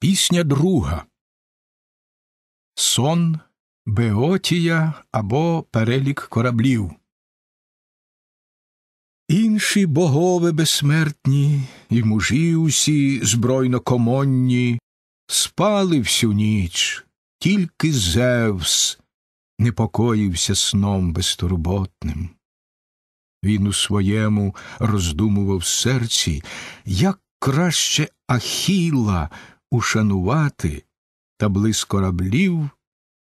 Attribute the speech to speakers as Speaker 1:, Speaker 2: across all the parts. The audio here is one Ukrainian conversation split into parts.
Speaker 1: Пісня друга Сон, Беотія або перелік кораблів. Інші богове безсмертні і мужі усі збройно комонні спали всю ніч, тільки Зевс непокоївся сном безтурботним. Він у своєму роздумував серці, як краще Ахіла ушанувати, та близь кораблів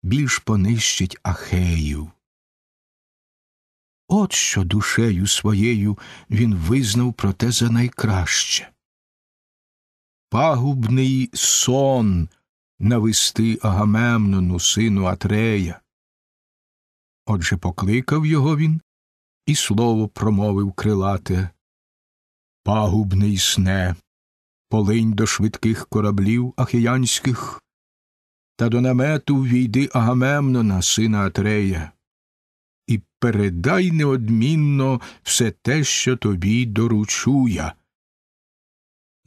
Speaker 1: більш понищить ахеїв. От що душею своєю він визнав проте за найкраще. Пагубний сон навести Агамемнону, сину Атрея. Отже покликав його він і слово промовив крилате. Пагубний сне полинь до швидких кораблів ахіянських, та до намету війди Агамемнона, сина Атрея, і передай неодмінно все те, що тобі доручує.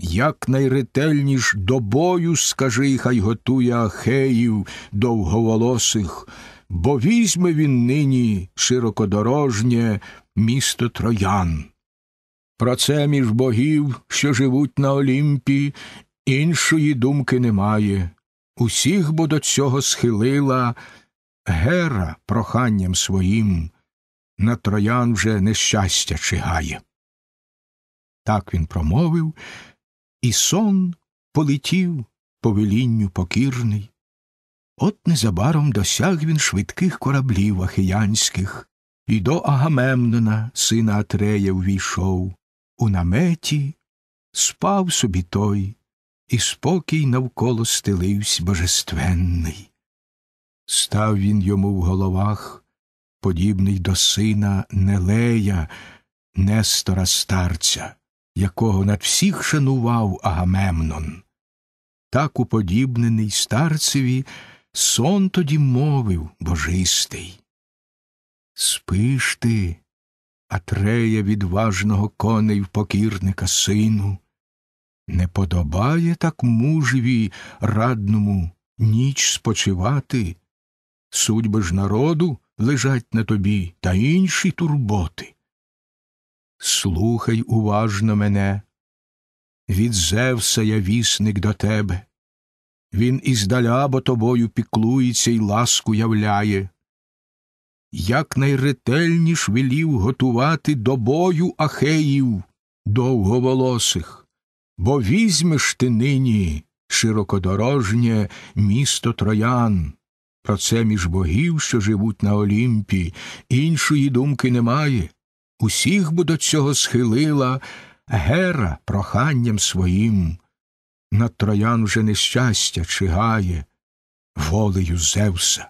Speaker 1: Як найретельніш до бою, скажи, хай готує ахеїв довговолосих, бо візьме він нині широкодорожнє місто троян. Про це між богів, що живуть на Олімпі, іншої думки немає. Усіх бо до цього схилила Гера проханням своїм, на троян вже нещастя чигає. Так він промовив, і сон полетів по велінню покірний. От незабаром досяг він швидких кораблів ахіянських і до Агамемнона, сина Атрея, увійшов у наметі спав собі той, і спокій навколо стеливсь божественний. Став він йому в головах, подібний до сина Нелея, Нестора старця, якого над всіх шанував Агамемнон. Так уподібнений старцеві сон тоді мовив божистий. Спиш ти, Атрея відважного коней в покірника сину. Не подобає так мужеві радному ніч спочивати, судьби ж народу лежать на тобі та інші турботи. Слухай уважно мене, від Зевса я вісник до тебе. Він іздаля бо тобою піклується і ласку являє. Як найретельніш велів готувати до бою ахеїв довговолосих, бо візьмеш ти нині широкодорожнє місто троян. Про це між богів, що живуть на Олімпі, іншої думки немає. Усіх би до цього схилила гера проханням своїм. На троян вже нещастя чигає волею Зевса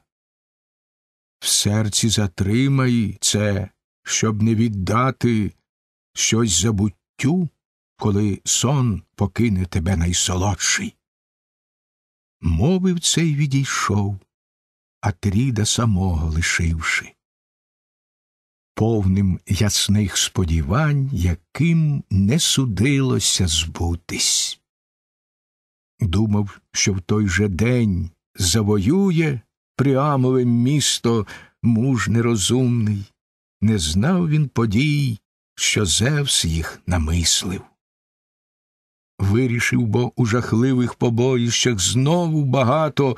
Speaker 1: в серці затримай це, щоб не віддати щось забуттю, коли сон покине тебе найсолодший. Мовив це й відійшов, а тріда самого лишивши. Повним ясних сподівань, яким не судилося збутись. Думав, що в той же день завоює Пріамове місто, муж нерозумний, не знав він подій, що Зевс їх намислив. Вирішив бо у жахливих побоїщах знову багато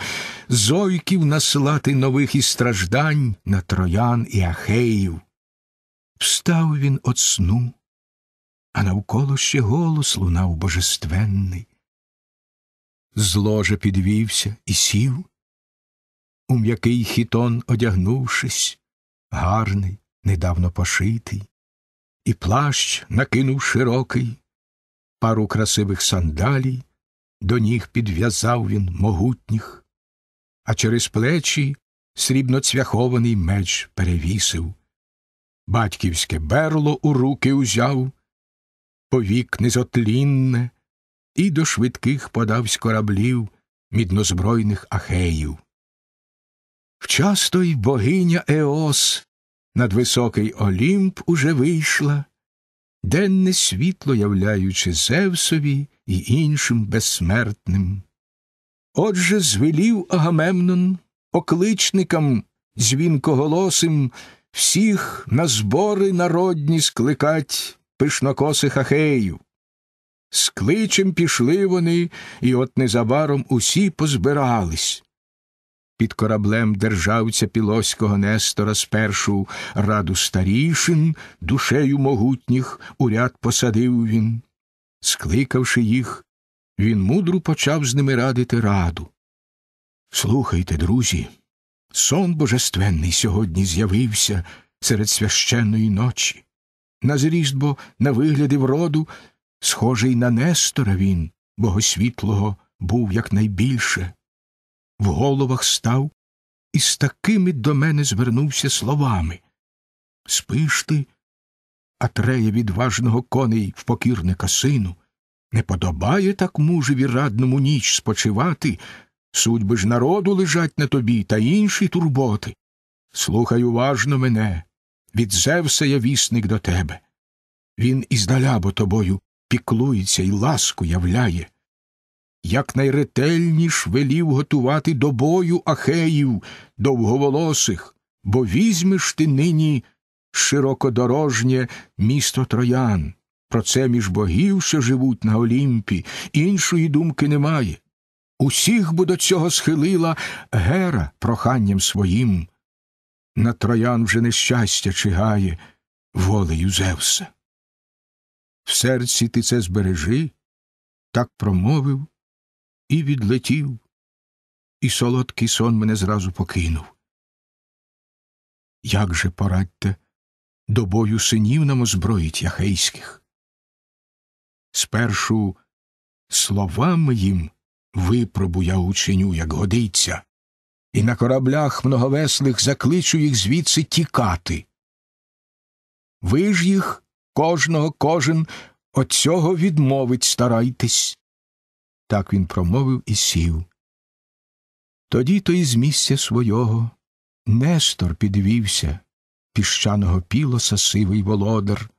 Speaker 1: зойків наслати нових і страждань на троян і ахеїв. Встав він от сну, а навколо ще голос лунав божественний. З ложа підвівся і сів у м'який хітон одягнувшись, гарний, недавно пошитий, і плащ накинув широкий, пару красивих сандалій, до ніг підв'язав він могутніх, а через плечі срібноцвяхований меч перевісив, батьківське берло у руки узяв, повік незотлінне, і до швидких подавсь кораблів міднозбройних ахеїв. Вчасто й богиня Еос над високий Олімп уже вийшла, денне світло являючи Зевсові і іншим безсмертним. Отже, звелів Агамемнон окличникам дзвінкоголосим всіх на збори народні скликать пишнокосих ахеїв. З кличем пішли вони, і от незабаром усі позбирались під кораблем державця Пілоського Нестора спершу раду старішин, душею могутніх уряд посадив він. Скликавши їх, він мудро почав з ними радити раду. Слухайте, друзі, сон божественний сьогодні з'явився серед священної ночі. На зріст бо на вигляди вроду, схожий на Нестора він, богосвітлого, був якнайбільше в головах став і з такими до мене звернувся словами Спиш ти, Атрея відважного коней в покірника сину, не подобає так мужеві радному ніч спочивати, судьби ж народу лежать на тобі та інші турботи. Слухай уважно мене, від Зевса я вісник до тебе. Він іздаля бо тобою піклується і ласку являє якнайретельніш велів готувати до бою ахеїв довговолосих, бо візьмеш ти нині широкодорожнє місто троян. Про це між богів, що живуть на Олімпі, іншої думки немає. Усіх бо до цього схилила Гера проханням своїм. На троян вже нещастя чигає волею Зевса. В серці ти це збережи, так промовив і відлетів, і солодкий сон мене зразу покинув. Як же порадьте до бою синів нам озброїть яхейських? Спершу словами їм випробу я ученю, як годиться, і на кораблях многовеслих закличу їх звідси тікати. Ви ж їх, кожного, кожен, от цього відмовить старайтесь. Так він промовив і сів. Тоді то із місця свого Нестор підвівся, піщаного пілоса сивий володар.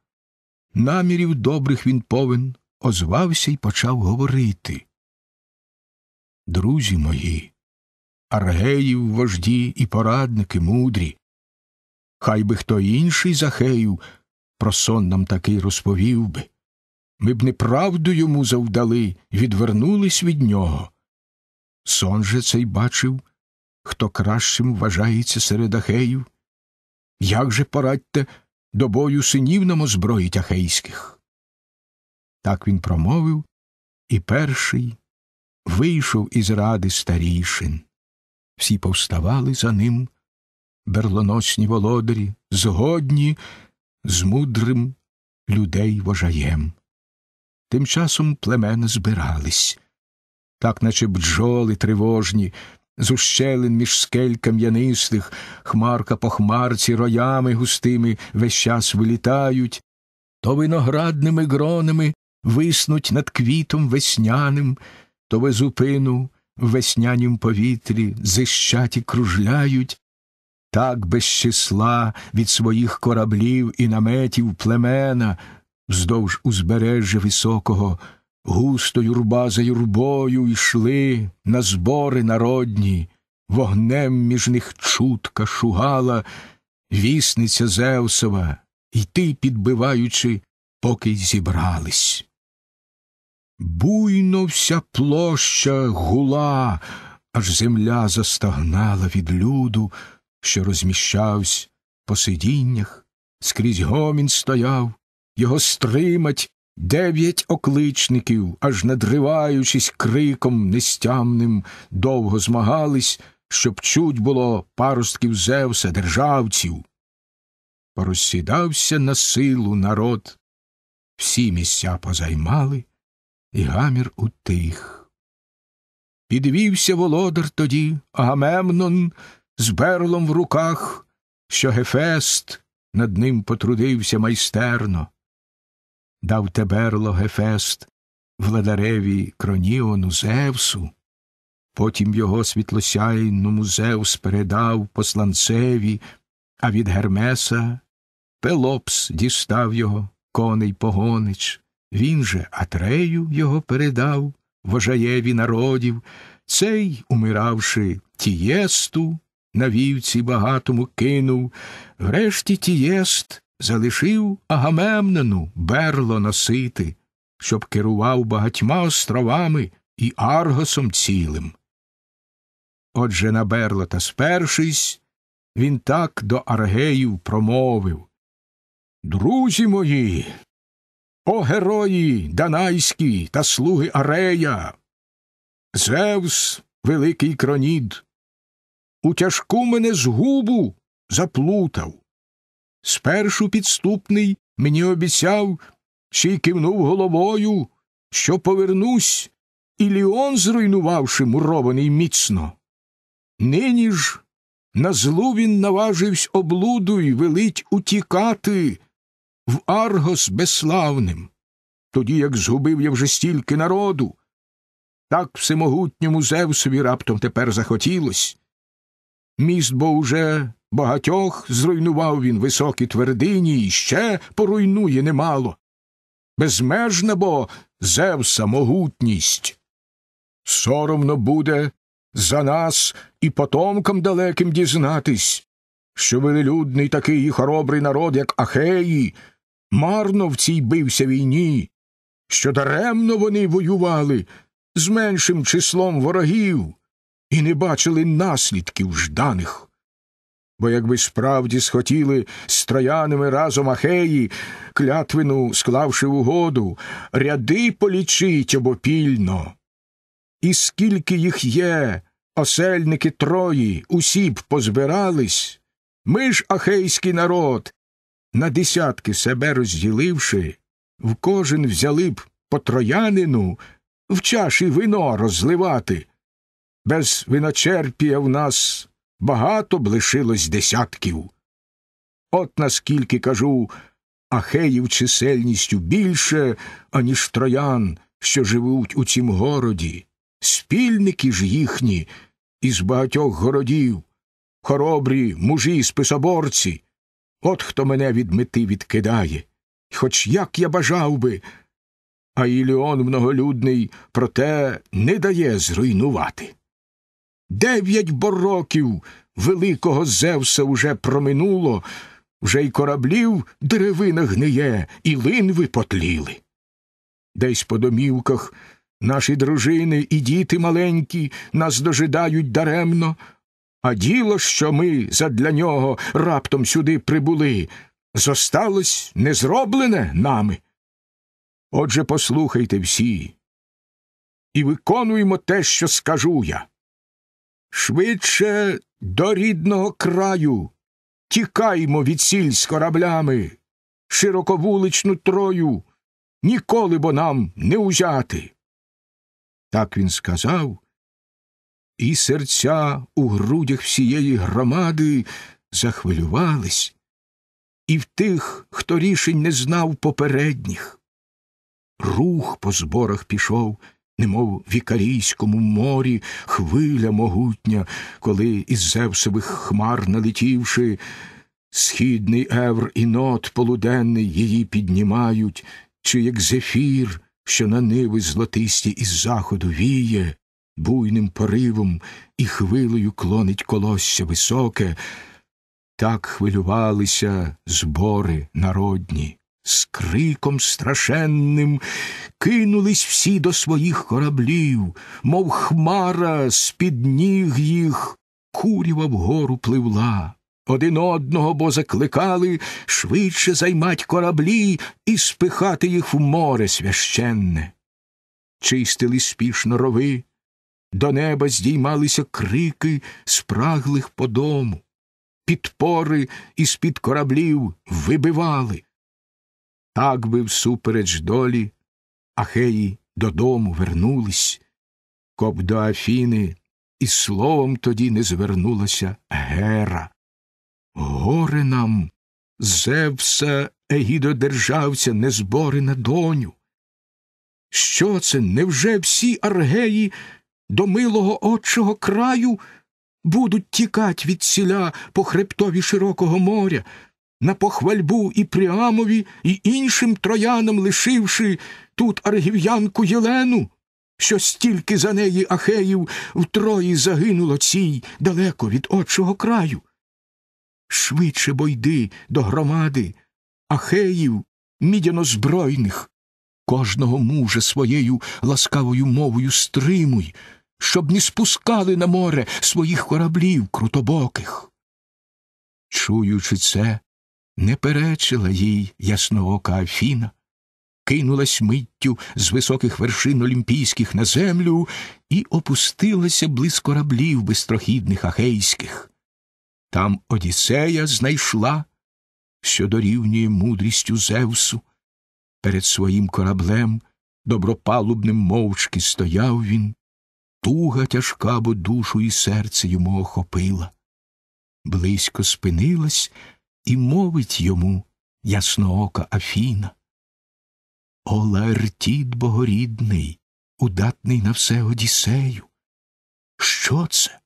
Speaker 1: Намірів добрих він повен, озвався і почав говорити. Друзі мої, аргеїв вожді і порадники мудрі. Хай би хто інший з Ахеїв про сон нам такий розповів би. Ми б неправду йому завдали, відвернулись від нього. Сон же цей бачив, хто кращим вважається серед ахеїв. Як же порадьте до бою синів нам озброїть ахейських? Так він промовив, і перший вийшов із ради старішин. Всі повставали за ним, берлоносні володарі, згодні з мудрим людей вожаєм. Тим часом племена збирались, так наче бджоли тривожні, з ущелин між скель кам'янистих, хмарка по хмарці роями густими весь час вилітають, то виноградними гронами виснуть над квітом весняним, то безупину в веснянім повітрі зищать і кружляють, так без числа від своїх кораблів і наметів племена вздовж узбережжя високого, густо юрба за юрбою йшли на збори народні, вогнем між них чутка шугала, вісниця Зевсова, йти підбиваючи, поки зібрались. Буйно вся площа гула, аж земля застагнала від люду, що розміщався по сидіннях, скрізь гомін стояв, його стримать дев'ять окличників, аж надриваючись криком нестямним, довго змагались, щоб чуть було паростків Зевса, державців. Порозсідався на силу народ, всі місця позаймали, і гамір утих. Підвівся володар тоді, Агамемнон з берлом в руках, що Гефест над ним потрудився майстерно дав теберло Гефест, владареві кроніону Зевсу, потім його світлосяйному Зевс передав посланцеві, а від Гермеса Пелопс дістав його коней погонич, він же Атрею його передав, вожаєві народів, цей, умиравши тієсту, на вівці багатому кинув, врешті тієст залишив Агамемнону берло носити, щоб керував багатьма островами і Аргосом цілим. Отже на та, спершись, він так до Аргеїв промовив Друзі мої, о герої данайські та слуги Арея, Зевс, великий кронід, у тяжку мене згубу заплутав. Спершу підступний мені обіцяв, ще й кивнув головою, що повернусь, і Ліон, зруйнувавши, мурований міцно. Нині ж на злу він наваживсь облуду й велить утікати в Аргос безславним, тоді як згубив я вже стільки народу. Так всемогутньому Зевсові раптом тепер захотілось. Міст бо уже Багатьох зруйнував він високі твердині і ще поруйнує немало. Безмежна бо Зевса могутність. Соромно буде за нас і потомкам далеким дізнатись, що велелюдний такий і хоробрий народ, як Ахеї, марно в цій бився війні, що даремно вони воювали з меншим числом ворогів і не бачили наслідків жданих. Бо, якби справді схотіли з троянами разом ахеї, клятвину склавши угоду, ряди полічить обопільно. І скільки їх є, осельники Трої, усі б позбирались, ми ж ахейський народ, на десятки себе розділивши, в кожен взяли б по троянину в чаші вино розливати. Без виночерпія в нас багато б лишилось десятків. От наскільки кажу, ахеїв чисельністю більше, аніж троян, що живуть у цім городі, спільники ж їхні із багатьох городів, хоробрі мужі списоборці. От хто мене від мети відкидає, хоч як я бажав би, а Іліон многолюдний проте не дає зруйнувати. Дев'ять бороків великого Зевса уже проминуло, вже й кораблів деревина гниє, і линви потліли. Десь по домівках наші дружини і діти маленькі нас дожидають даремно, а діло, що ми задля нього раптом сюди прибули, зосталось незроблене нами. Отже, послухайте всі, і виконуємо те, що скажу я. Швидше до рідного краю. Тікаймо від сіль з кораблями, широковуличну трою, ніколи бо нам не узяти. Так він сказав, і серця у грудях всієї громади захвилювались, і в тих, хто рішень не знав попередніх. Рух по зборах пішов немов в ікарійському морі, хвиля могутня, коли із Зевсових хмар налетівши, східний евр і нот полуденний її піднімають, чи як зефір, що на ниви злотисті із заходу віє, буйним поривом і хвилею клонить колосся високе, так хвилювалися збори народні. З криком страшенним кинулись всі до своїх кораблів, мов хмара з під ніг їх курява вгору пливла. Один одного бо закликали швидше займать кораблі і спихати їх в море священне. Чистили спішно рови, до неба здіймалися крики спраглих по дому, підпори із під кораблів вибивали. Так би всупереч долі, Ахеї додому вернулись, коб до Афіни і словом тоді не звернулася гера. Горе нам, Зевса Егідодержавця, незборена доню. Що це невже всі аргеї до милого отчого краю будуть тікать від сіля по хребтові широкого моря? на похвальбу і Пріамові, і іншим троянам, лишивши тут аргів'янку Єлену, що стільки за неї ахеїв втрої загинуло цій далеко від отчого краю. Швидше бойди до громади, ахеїв, мідянозбройних, кожного мужа своєю ласкавою мовою стримуй, щоб не спускали на море своїх кораблів крутобоких. Чуючи це, не перечила їй ясноока Афіна, кинулась миттю з високих вершин олімпійських на землю і опустилася близ кораблів безстрохідних ахейських. Там Одіссея знайшла, що дорівнює мудрістю Зевсу. Перед своїм кораблем добропалубним мовчки стояв він, туга тяжка, бо душу і серце йому охопила. Близько спинилась і мовить йому ясноока Афіна. О Лаертід богорідний, удатний на все Одіссею. Що це?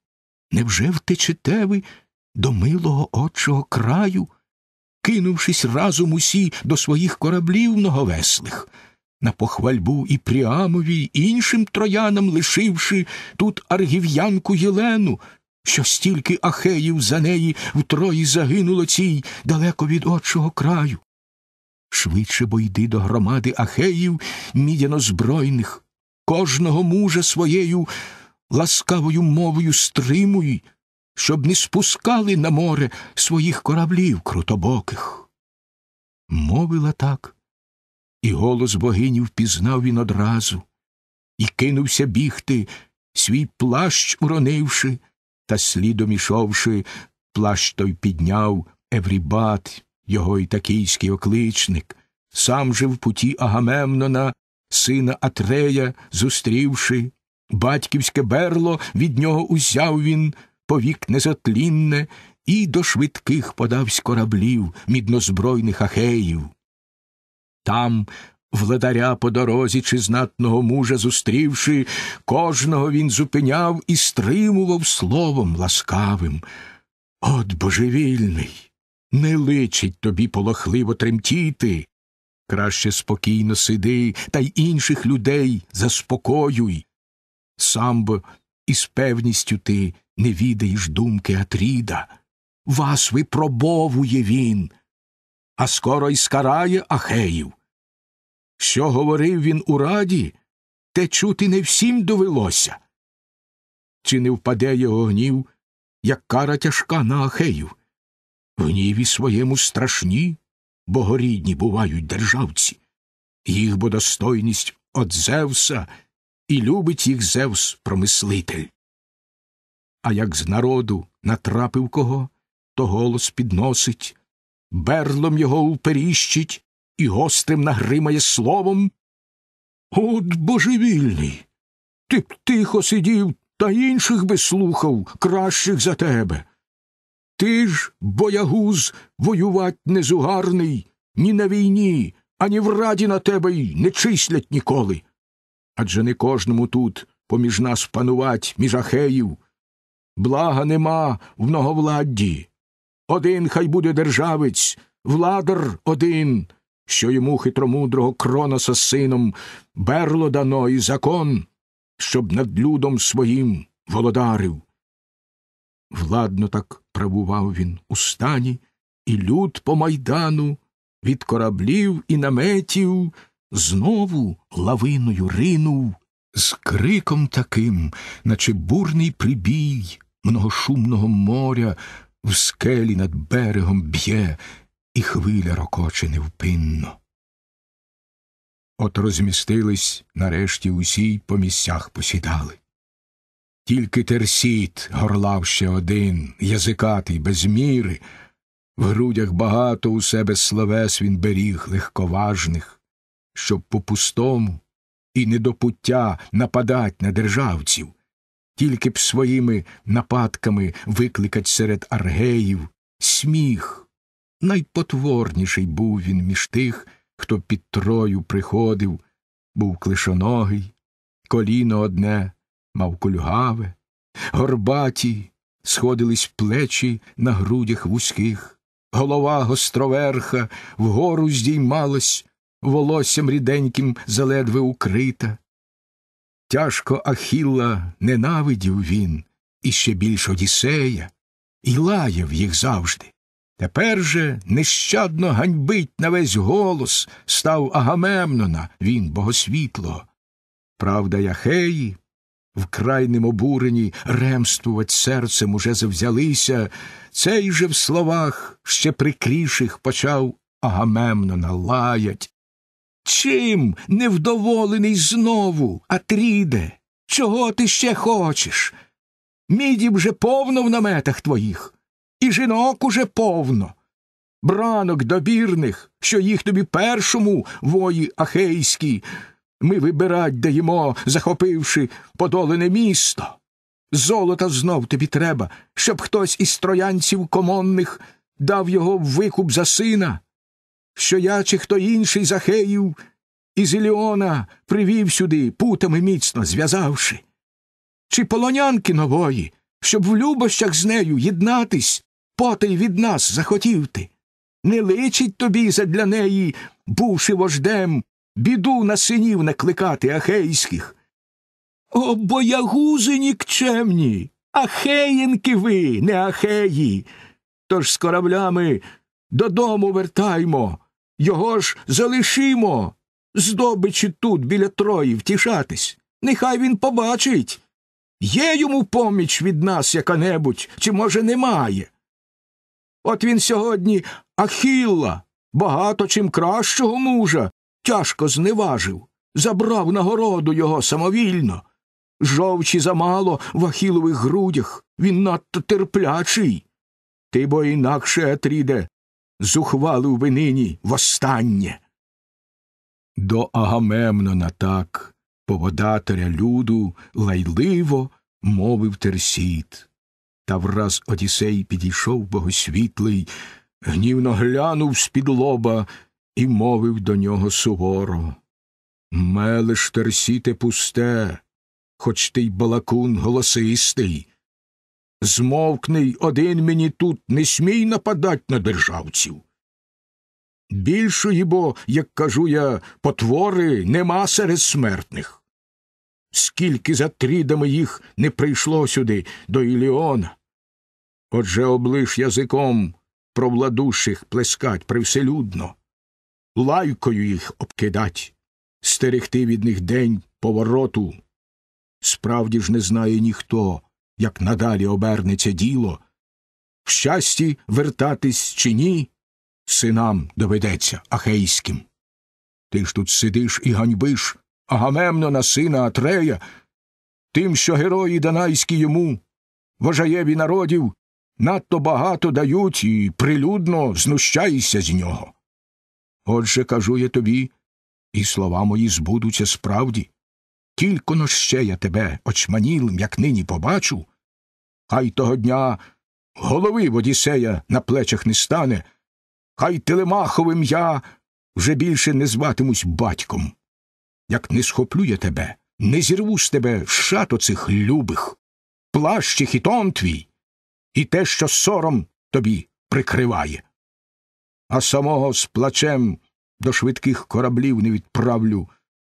Speaker 1: Невже втечете ви до милого отчого краю, кинувшись разом усі до своїх кораблів многовеслих, на похвальбу і Пріамові, й іншим троянам лишивши тут аргів'янку Єлену, що стільки ахеїв за неї втрої загинуло цій далеко від отчого краю. Швидше бо йди до громади ахеїв мідянозбройних, кожного мужа своєю ласкавою мовою стримуй, щоб не спускали на море своїх кораблів крутобоких. Мовила так, і голос богині впізнав він одразу, і кинувся бігти, свій плащ уронивши, та слідом ішовши, плащ той підняв Еврібат, його ітакійський окличник, сам же в путі Агамемнона, сина Атрея, зустрівши, батьківське берло від нього узяв він повік незотлінне, і до швидких подавсь кораблів міднозбройних ахеїв. Там Владаря по дорозі чи знатного мужа зустрівши, кожного він зупиняв і стримував словом ласкавим. От божевільний, не личить тобі полохливо тремтіти. Краще спокійно сиди та й інших людей заспокоюй. Сам бо із певністю ти не відаєш думки Атріда. Вас випробовує він, а скоро й скарає Ахеїв. Що говорив він у раді, те чути не всім довелося. Чи не впаде його гнів, як кара тяжка на Ахеїв? В гніві своєму страшні, богорідні бувають державці, їх бо достойність от Зевса і любить їх Зевс промислитель. А як з народу натрапив кого, то голос підносить, берлом його уперіщить, і гостем нагримає словом. От божевільний. Ти б тихо сидів та інших би слухав, кращих за тебе. Ти ж, боягуз, воювать незугарний, ні на війні, ані в раді на тебе й не числять ніколи. Адже не кожному тут поміж нас панувать, між ахеїв. Блага нема в многовладді. Один хай буде державець, владар один, що йому хитромудрого кроноса сином берло дано і закон, щоб над людом своїм володарив. Владно так правував він у стані, і люд по майдану від кораблів і наметів знову лавиною ринув, з криком таким, наче бурний прибій многошумного моря, в скелі над берегом б'є і хвиля рокоче невпинно. От розмістились нарешті усі й по місцях посідали. Тільки терсіт горлав ще один, язикатий без міри, в грудях багато у себе словес він беріг легковажних, щоб по пустому і не до пуття нападать на державців, тільки б своїми нападками викликать серед аргеїв сміх Найпотворніший був він між тих, хто під трою приходив, був клишоногий, коліно одне, мав кульгаве, горбаті сходились плечі на грудях вузьких, голова гостроверха вгору здіймалась, волоссям ріденьким заледве укрита. Тяжко Ахілла ненавидів він і ще більш Одіссея, і лаяв їх завжди. Тепер же нещадно ганьбить на весь голос став Агамемнона він богосвітло. Правда, яхеї, в крайнім обуренні ремствувать серцем уже завзялися, цей же в словах ще прикріших почав Агамемнона лаять. Чим невдоволений знову, Атріде? Чого ти ще хочеш? Мідів же повно в наметах твоїх і жінок уже повно. Бранок добірних, що їх тобі першому вої ахейські ми вибирать даємо, захопивши подолене місто. Золота знов тобі треба, щоб хтось із троянців комонних дав його в викуп за сина, що я чи хто інший з Ахеїв із Іліона привів сюди, путами міцно зв'язавши. Чи полонянки нової, щоб в любощах з нею єднатись потай від нас захотів ти. Не личить тобі задля неї, бувши вождем, біду на синів накликати ахейських. О, боягузи нікчемні. Ахеїнки ви, не ахеї. Тож з кораблями додому вертаймо, його ж залишимо, здобичі тут біля трої втішатись. Нехай він побачить. Є йому поміч від нас яка небудь, чи, може, немає. От він сьогодні Ахілла, багато чим кращого мужа, тяжко зневажив, забрав нагороду його самовільно. Жовчі замало в Ахілових грудях, він надто терплячий. Ти бо інакше, Атріде, зухвалив би нині востаннє. До Агамемнона так, поводатаря люду, лайливо мовив Терсіт. Та враз Одісей підійшов богосвітлий, гнівно глянув з під лоба і мовив до нього суворо. Мелиш терсіте пусте, хоч ти й балакун голосистий. змовкний один мені тут не смій нападать на державців. Більшої бо, як кажу я, потвори нема серед смертних скільки за трідами їх не прийшло сюди до Іліона. Отже, облиш язиком провладущих плескать привселюдно, лайкою їх обкидать, стерегти від них день повороту. Справді ж не знає ніхто, як надалі обернеться діло. В щасті вертатись чи ні, синам доведеться ахейським. Ти ж тут сидиш і ганьбиш Агамемнона, сина Атрея, тим, що герої данайські йому, вожаєві народів, надто багато дають і прилюдно знущайся з нього. Отже, кажу я тобі, і слова мої збудуться справді. Тільки но ще я тебе, очманілим, як нині побачу, хай того дня голови Водісея на плечах не стане, хай Телемаховим я вже більше не зватимусь батьком як не схоплює тебе, не зірву з тебе шат оцих любих, плащ і хітон твій, і те, що сором тобі прикриває. А самого з плачем до швидких кораблів не відправлю,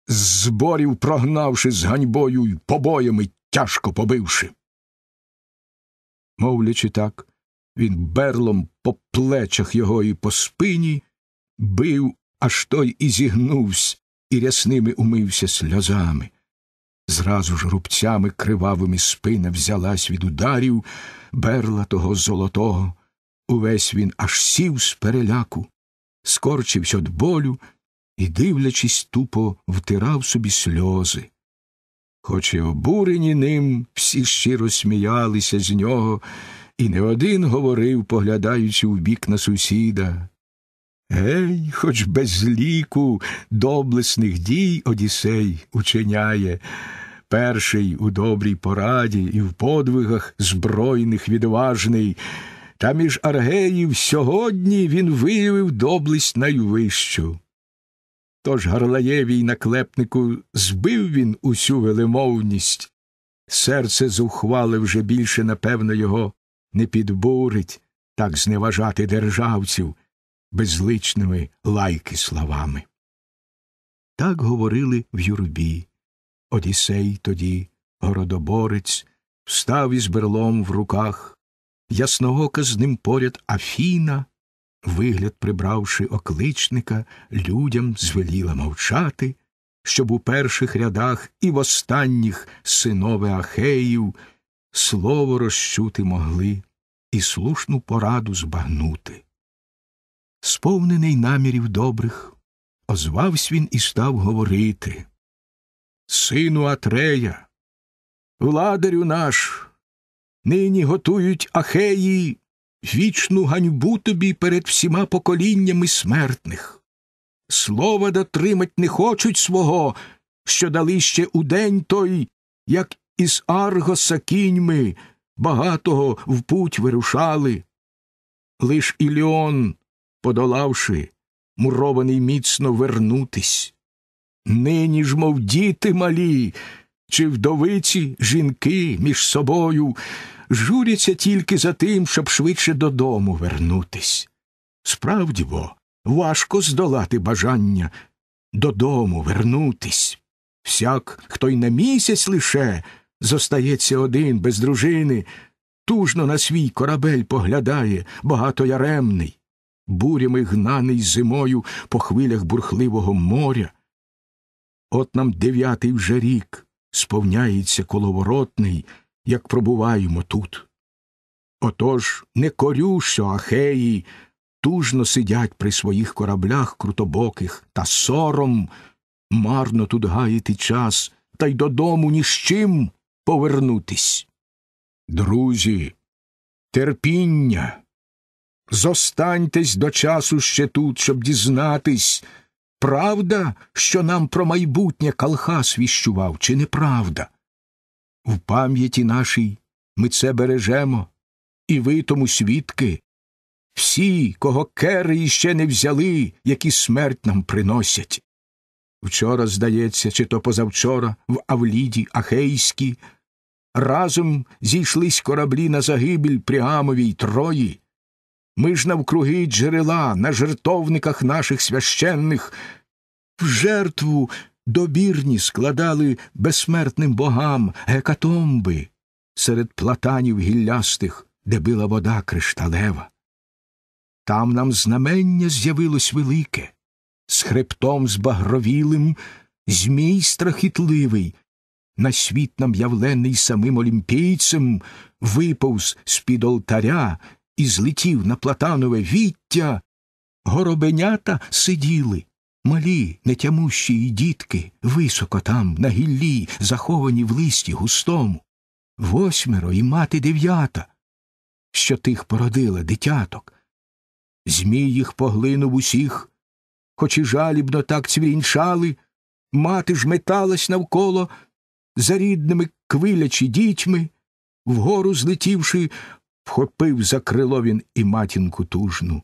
Speaker 1: з зборів прогнавши з ганьбою й побоями тяжко побивши. Мовлячи так, він берлом по плечах його і по спині бив, аж той і зігнувсь, і рясними умився сльозами. Зразу ж рубцями кривавими спина взялась від ударів берла того золотого. Увесь він аж сів з переляку, скорчився від болю і, дивлячись, тупо втирав собі сльози. Хоч і обурені ним всі щиро сміялися з нього, і не один говорив, поглядаючи в бік на сусіда. Гей, хоч без ліку доблесних дій одісей учиняє, перший у добрій пораді і в подвигах збройних відважний, та між аргеїв сьогодні він виявив доблесть найвищу. Тож Гарлаєвій наклепнику збив він усю велимовність, серце зухвали вже більше, напевно, його не підбурить так зневажати державців безличними лайки словами. Так говорили в юрбі. Одісей тоді, городоборець, встав із берлом в руках, ясноока з ним поряд Афіна, вигляд, прибравши окличника, людям звеліла мовчати, щоб у перших рядах і в останніх синове Ахеїв слово розчути могли і слушну пораду збагнути сповнений намірів добрих, озвавсь він і став говорити. Сину Атрея, владарю наш, нині готують Ахеї вічну ганьбу тобі перед всіма поколіннями смертних. Слова дотримать не хочуть свого, що дали ще у день той, як із Аргоса кіньми багатого в путь вирушали. Лиш Іліон подолавши, мурований міцно вернутись. Нині ж, мов діти малі, чи вдовиці жінки між собою журяться тільки за тим, щоб швидше додому вернутись. Справді бо, важко здолати бажання додому вернутись. Всяк, хто й на місяць лише зостається один без дружини, тужно на свій корабель поглядає багато яремний бурями гнаний зимою по хвилях бурхливого моря. От нам дев'ятий вже рік сповняється коловоротний, як пробуваємо тут. Отож не корю, ахеї тужно сидять при своїх кораблях крутобоких, та сором марно тут гаїти час, та й додому ні з чим повернутись. Друзі, терпіння. Зостаньтесь до часу ще тут, щоб дізнатись. Правда, що нам про майбутнє Калхас віщував, чи неправда? В пам'яті нашій ми це бережемо, і ви тому свідки. Всі, кого кери іще не взяли, які смерть нам приносять. Вчора, здається, чи то позавчора, в Авліді Ахейській, разом зійшлись кораблі на загибель Пріамовій Трої. Ми ж навкруги джерела на жертовниках наших священних. В жертву добірні складали безсмертним богам гекатомби серед платанів гіллястих, де била вода кришталева. Там нам знамення з'явилось велике, з хребтом збагровілим, змій страхітливий, на світ нам явлений самим олімпійцем, виповз з під олтаря і злетів на платанове віття. Горобенята сиділи, малі, нетямущі й дітки, високо там, на гіллі, заховані в листі густому. Восьмеро і мати дев'ята, що тих породила дитяток. Змій їх поглинув усіх, хоч і жалібно так цвірінчали, мати ж металась навколо, за рідними квилячі дітьми, вгору злетівши, Вхопив за крило він і матінку тужну.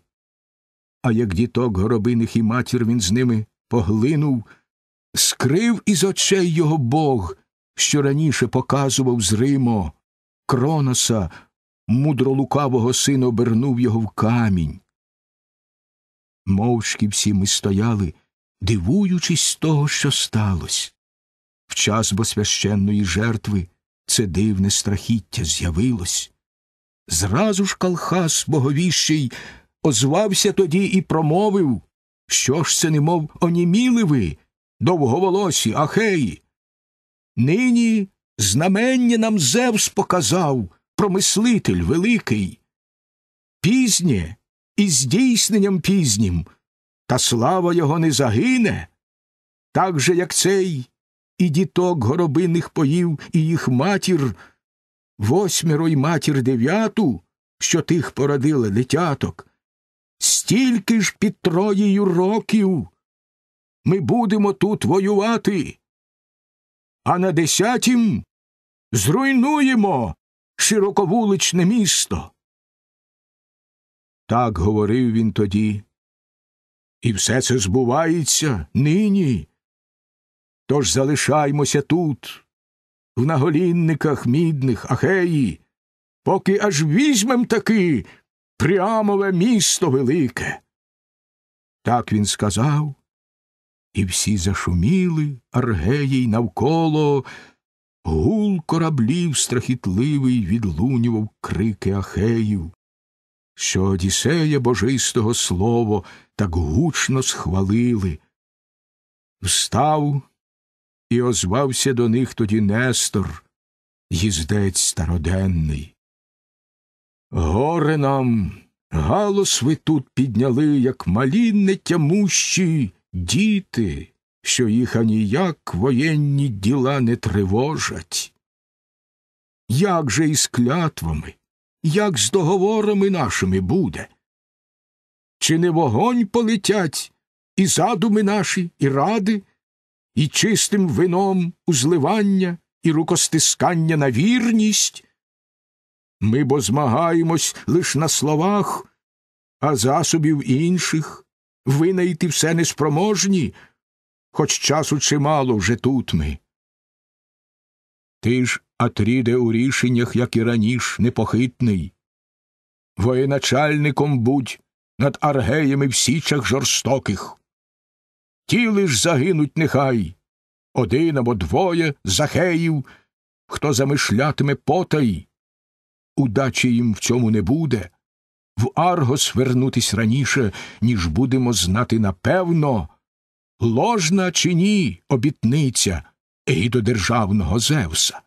Speaker 1: А як діток горобиних і матір він з ними поглинув, скрив із очей його бог, що раніше показував з зримо, Кроноса, мудролукавого сина, обернув його в камінь. Мовчки всі ми стояли, дивуючись того, що сталося. В час бо священної жертви це дивне страхіття з'явилось. Зразу ж Калхас боговіщий озвався тоді і промовив Що ж це, немов оніміли ви, довговолосі, ахеї. Нині знамення нам Зевс показав, промислитель великий. Пізнє і здійсненням пізнім, та слава його не загине, так же, як цей і діток горобинних поїв, і їх матір восьмеро й матір дев'яту, що тих породила дитяток. Стільки ж під троєю років ми будемо тут воювати, а на десятім зруйнуємо широковуличне місто. Так говорив він тоді. І все це збувається нині. Тож залишаймося тут, в наголінниках мідних Ахеї, поки аж візьмем таки прямове місто велике. Так він сказав, і всі зашуміли Аргеїй навколо, гул кораблів страхітливий відлунював крики Ахеїв, що Одіссея божистого слово так гучно схвалили. Встав і озвався до них тоді Нестор, їздець староденний. Горе нам, галос ви тут підняли, як малі нетямущі діти, що їх аніяк воєнні діла не тривожать. Як же із клятвами, як з договорами нашими буде? Чи не вогонь полетять і задуми наші, і ради? і чистим вином узливання і рукостискання на вірність. Ми бо змагаємось лиш на словах, а засобів інших винайти все неспроможні, хоч часу чимало вже тут ми. Ти ж, Атріде, у рішеннях, як і раніш, непохитний. Воєначальником будь над аргеями в січах жорстоких. Ті лиш загинуть нехай. Один або двоє захеїв, хто замишлятиме потай. Удачі їм в цьому не буде. В Аргос вернутись раніше, ніж будемо знати напевно, ложна чи ні обітниця гідодержавного Зевса.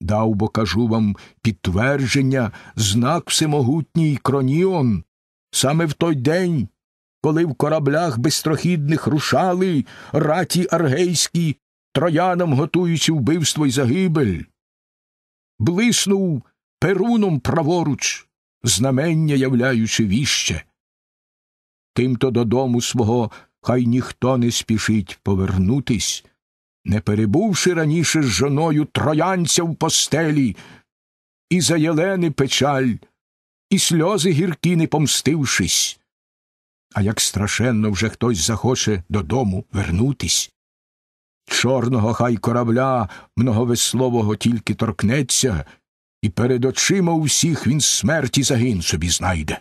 Speaker 1: Дав бо кажу вам підтвердження, знак всемогутній Кроніон. Саме в той день коли в кораблях безстрохідних рушали раті аргейські, троянам готуючи вбивство й загибель. Блиснув перуном праворуч, знамення являючи віще. Тим то додому свого хай ніхто не спішить повернутись, не перебувши раніше з жоною троянця в постелі, і за Єлени печаль, і сльози гіркі не помстившись а як страшенно вже хтось захоче додому вернутись. Чорного хай корабля многовеслового тільки торкнеться, і перед очима усіх він смерті загин собі знайде.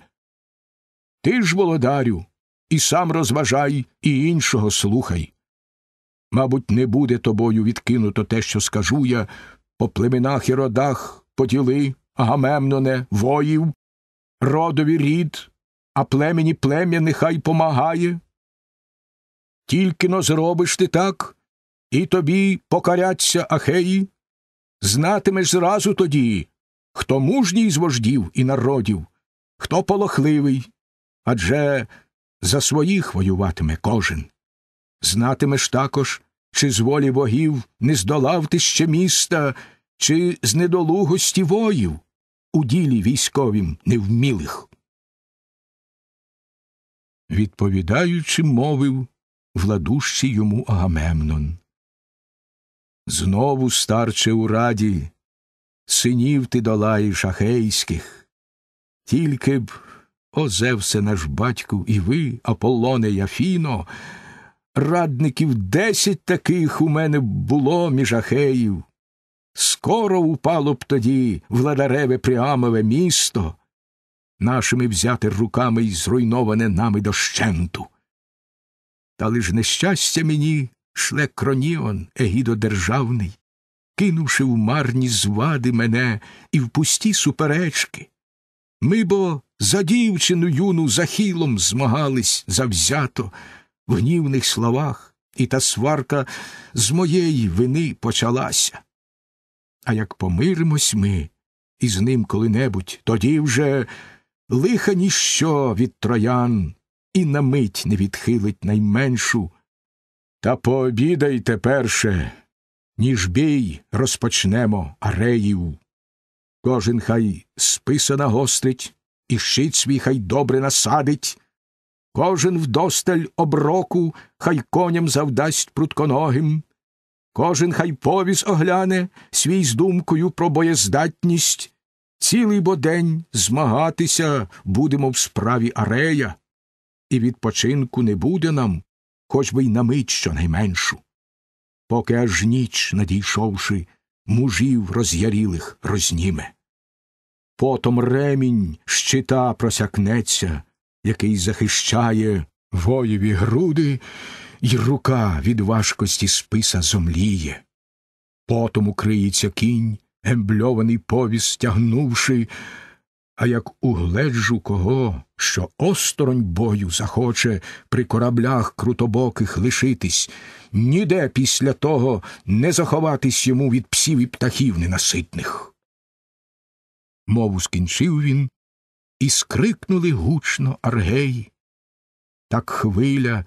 Speaker 1: Ти ж, володарю, і сам розважай, і іншого слухай. Мабуть, не буде тобою відкинуто те, що скажу я, по племенах і родах поділи, агамемноне, воїв, родові рід, а племені плем'я нехай помагає. Тільки но зробиш ти так, і тобі покаряться ахеї, знатимеш зразу тоді, хто мужній з вождів і народів, хто полохливий, адже за своїх воюватиме кожен. Знатимеш також, чи з волі богів не здолав ти ще міста, чи з недолугості воїв у ділі військовім невмілих відповідаючи, мовив владущий йому Агамемнон. Знову, старче у раді, синів ти долаєш ахейських, тільки б, о Зевсе наш батьку, і ви, Аполлоне Яфіно, радників десять таких у мене було між ахеїв. Скоро упало б тоді владареве Пріамове місто, нашими взяти руками і зруйноване нами дощенту. Та лиш нещастя мені шле кроніон, Егідо державний, кинувши в марні звади мене і в пусті суперечки. Ми бо за дівчину юну захилом змагались завзято в гнівних словах, і та сварка з моєї вини почалася. А як помиримось ми із ним коли-небудь, тоді вже лиха ніщо від троян і на мить не відхилить найменшу. Та пообідайте перше, ніж бій розпочнемо ареїв. Кожен хай списа нагострить, і щит свій хай добре насадить, кожен вдосталь оброку хай коням завдасть прутконогим, кожен хай повіз огляне свій з думкою про боєздатність, Цілий бо день змагатися будемо в справі арея, і відпочинку не буде нам, хоч би й на мить щонайменшу. Поки аж ніч, надійшовши, мужів роз'ярілих розніме. Потом ремінь щита просякнеться, який захищає воєві груди, і рука від важкості списа зомліє. Потом укриється кінь ембльований повіс стягнувши, а як угледжу кого, що осторонь бою захоче при кораблях крутобоких лишитись, ніде після того не заховатись йому від псів і птахів ненаситних. Мову скінчив він, і скрикнули гучно аргеї. Так хвиля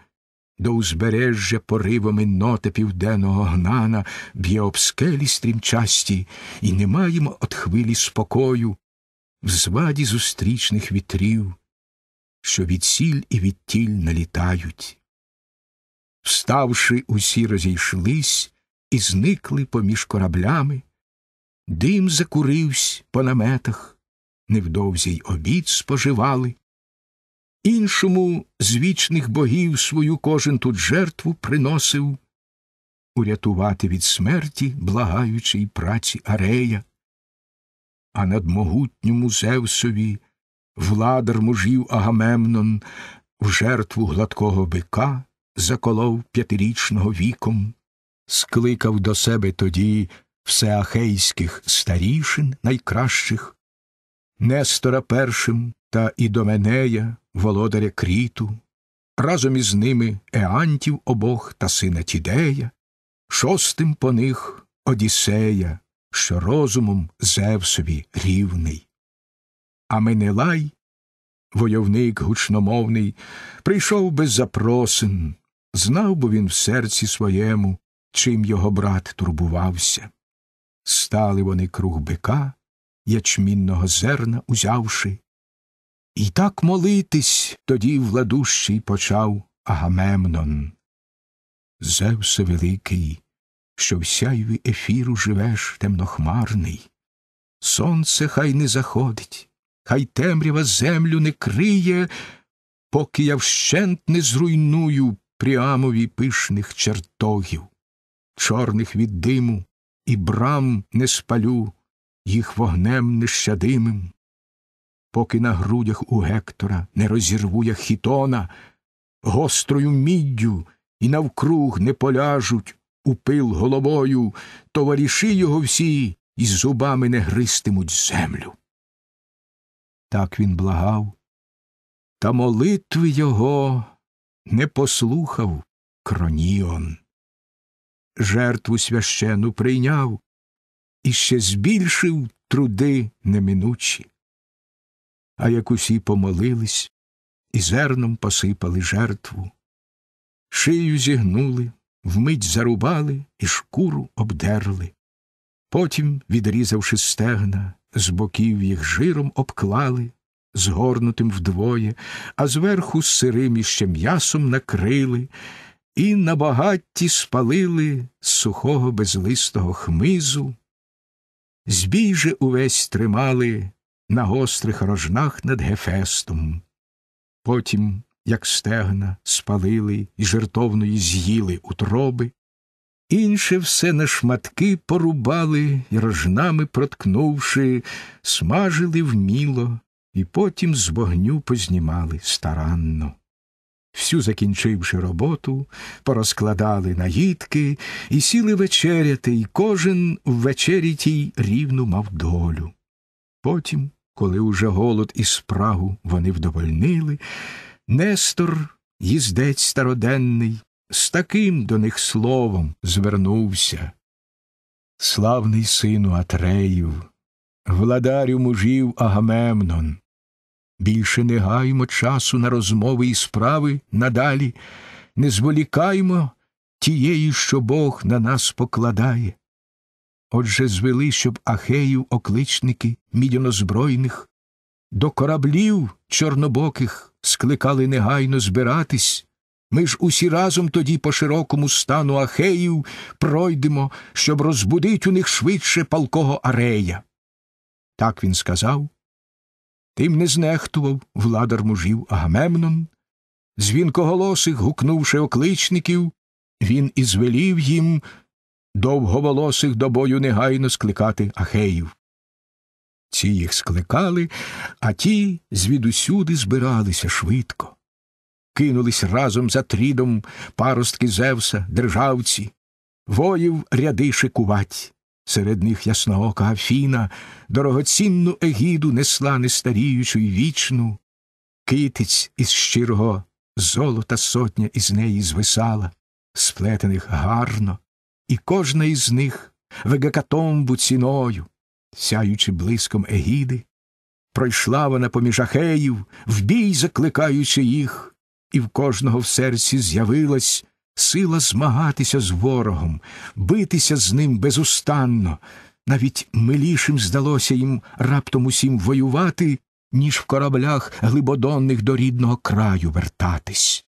Speaker 1: до узбережжя поривами ноти південного гнана б'є об скелі стрімчасті, і не маємо от хвилі спокою в зваді зустрічних вітрів, що від сіль і від тіль налітають. Вставши, усі розійшлись і зникли поміж кораблями, дим закуривсь по наметах, невдовзі й обід споживали іншому з вічних богів свою кожен тут жертву приносив, урятувати від смерті, благаючий праці Арея, а над могутньому Зевсові владар мужів Агамемнон в жертву гладкого бика заколов п'ятирічного віком, скликав до себе тоді всеахейських старішин найкращих, Нестора першим та Ідоменея, володаря кріту, разом із ними Еантів обох та сина Тідея, шостим по них Одіссея, що розумом Зевсові рівний. А Менелай, войовник гучномовний, прийшов без запросин, знав би він в серці своєму, чим його брат турбувався. Стали вони круг бика, ячмінного зерна узявши, і так молитись тоді владущий почав Агамемнон. Зевсе великий, що в сяйві ефіру живеш темнохмарний. Сонце хай не заходить, хай темрява землю не криє, поки я вщент не зруйную пріамові пишних чертогів, чорних від диму і брам не спалю, їх вогнем нещадимим поки на грудях у Гектора не розірву я хітона, гострою міддю і навкруг не поляжуть у пил головою, товариші його всі і зубами не гристимуть землю. Так він благав, та молитви його не послухав Кроніон. Жертву священу прийняв і ще збільшив труди неминучі а як усі помолились і зерном посипали жертву. Шию зігнули, вмить зарубали і шкуру обдерли. Потім, відрізавши стегна, з боків їх жиром обклали, згорнутим вдвоє, а зверху сирим іще м'ясом накрили і на багатті спалили з сухого безлистого хмизу. Збій же увесь тримали на гострих рожнах над Гефестом. Потім, як стегна, спалили і жертовної з'їли утроби, інше все на шматки порубали і рожнами проткнувши, смажили вміло, і потім з вогню познімали старанно. Всю закінчивши роботу, порозкладали наїдки і сіли вечеряти, і кожен в вечері тій рівну мав долю. Потім коли уже голод і спрагу вони вдовольнили, Нестор, їздець староденний, з таким до них словом звернувся. Славний сину Атреїв, владарю мужів Агамемнон. Більше не гаймо часу на розмови і справи надалі, не зволікаймо тієї, що Бог на нас покладає. Отже, звели, щоб ахеїв окличники мідянозбройних, до кораблів чорнобоких скликали негайно збиратись. Ми ж усі разом тоді по широкому стану ахеїв пройдемо, щоб розбудить у них швидше палкого арея. Так він сказав. Тим не знехтував владар мужів Агамемнон. Звінкоголосих гукнувши окличників, він і звелів їм довговолосих до бою негайно скликати ахеїв. Ці їх скликали, а ті звідусюди збиралися швидко. Кинулись разом за трідом паростки Зевса, державці, воїв ряди шикувать. Серед них ясноока Афіна дорогоцінну егіду несла нестаріючу й вічну, китиць із щирого золота сотня із неї звисала, сплетених гарно, і кожна із них вегекатомбу ціною, сяючи блиском Егіди, пройшла вона поміж ахеїв, в бій закликаючи їх, і в кожного в серці з'явилась сила змагатися з ворогом, битися з ним безустанно. Навіть милішим здалося їм раптом усім воювати, ніж в кораблях глибодонних до рідного краю вертатись.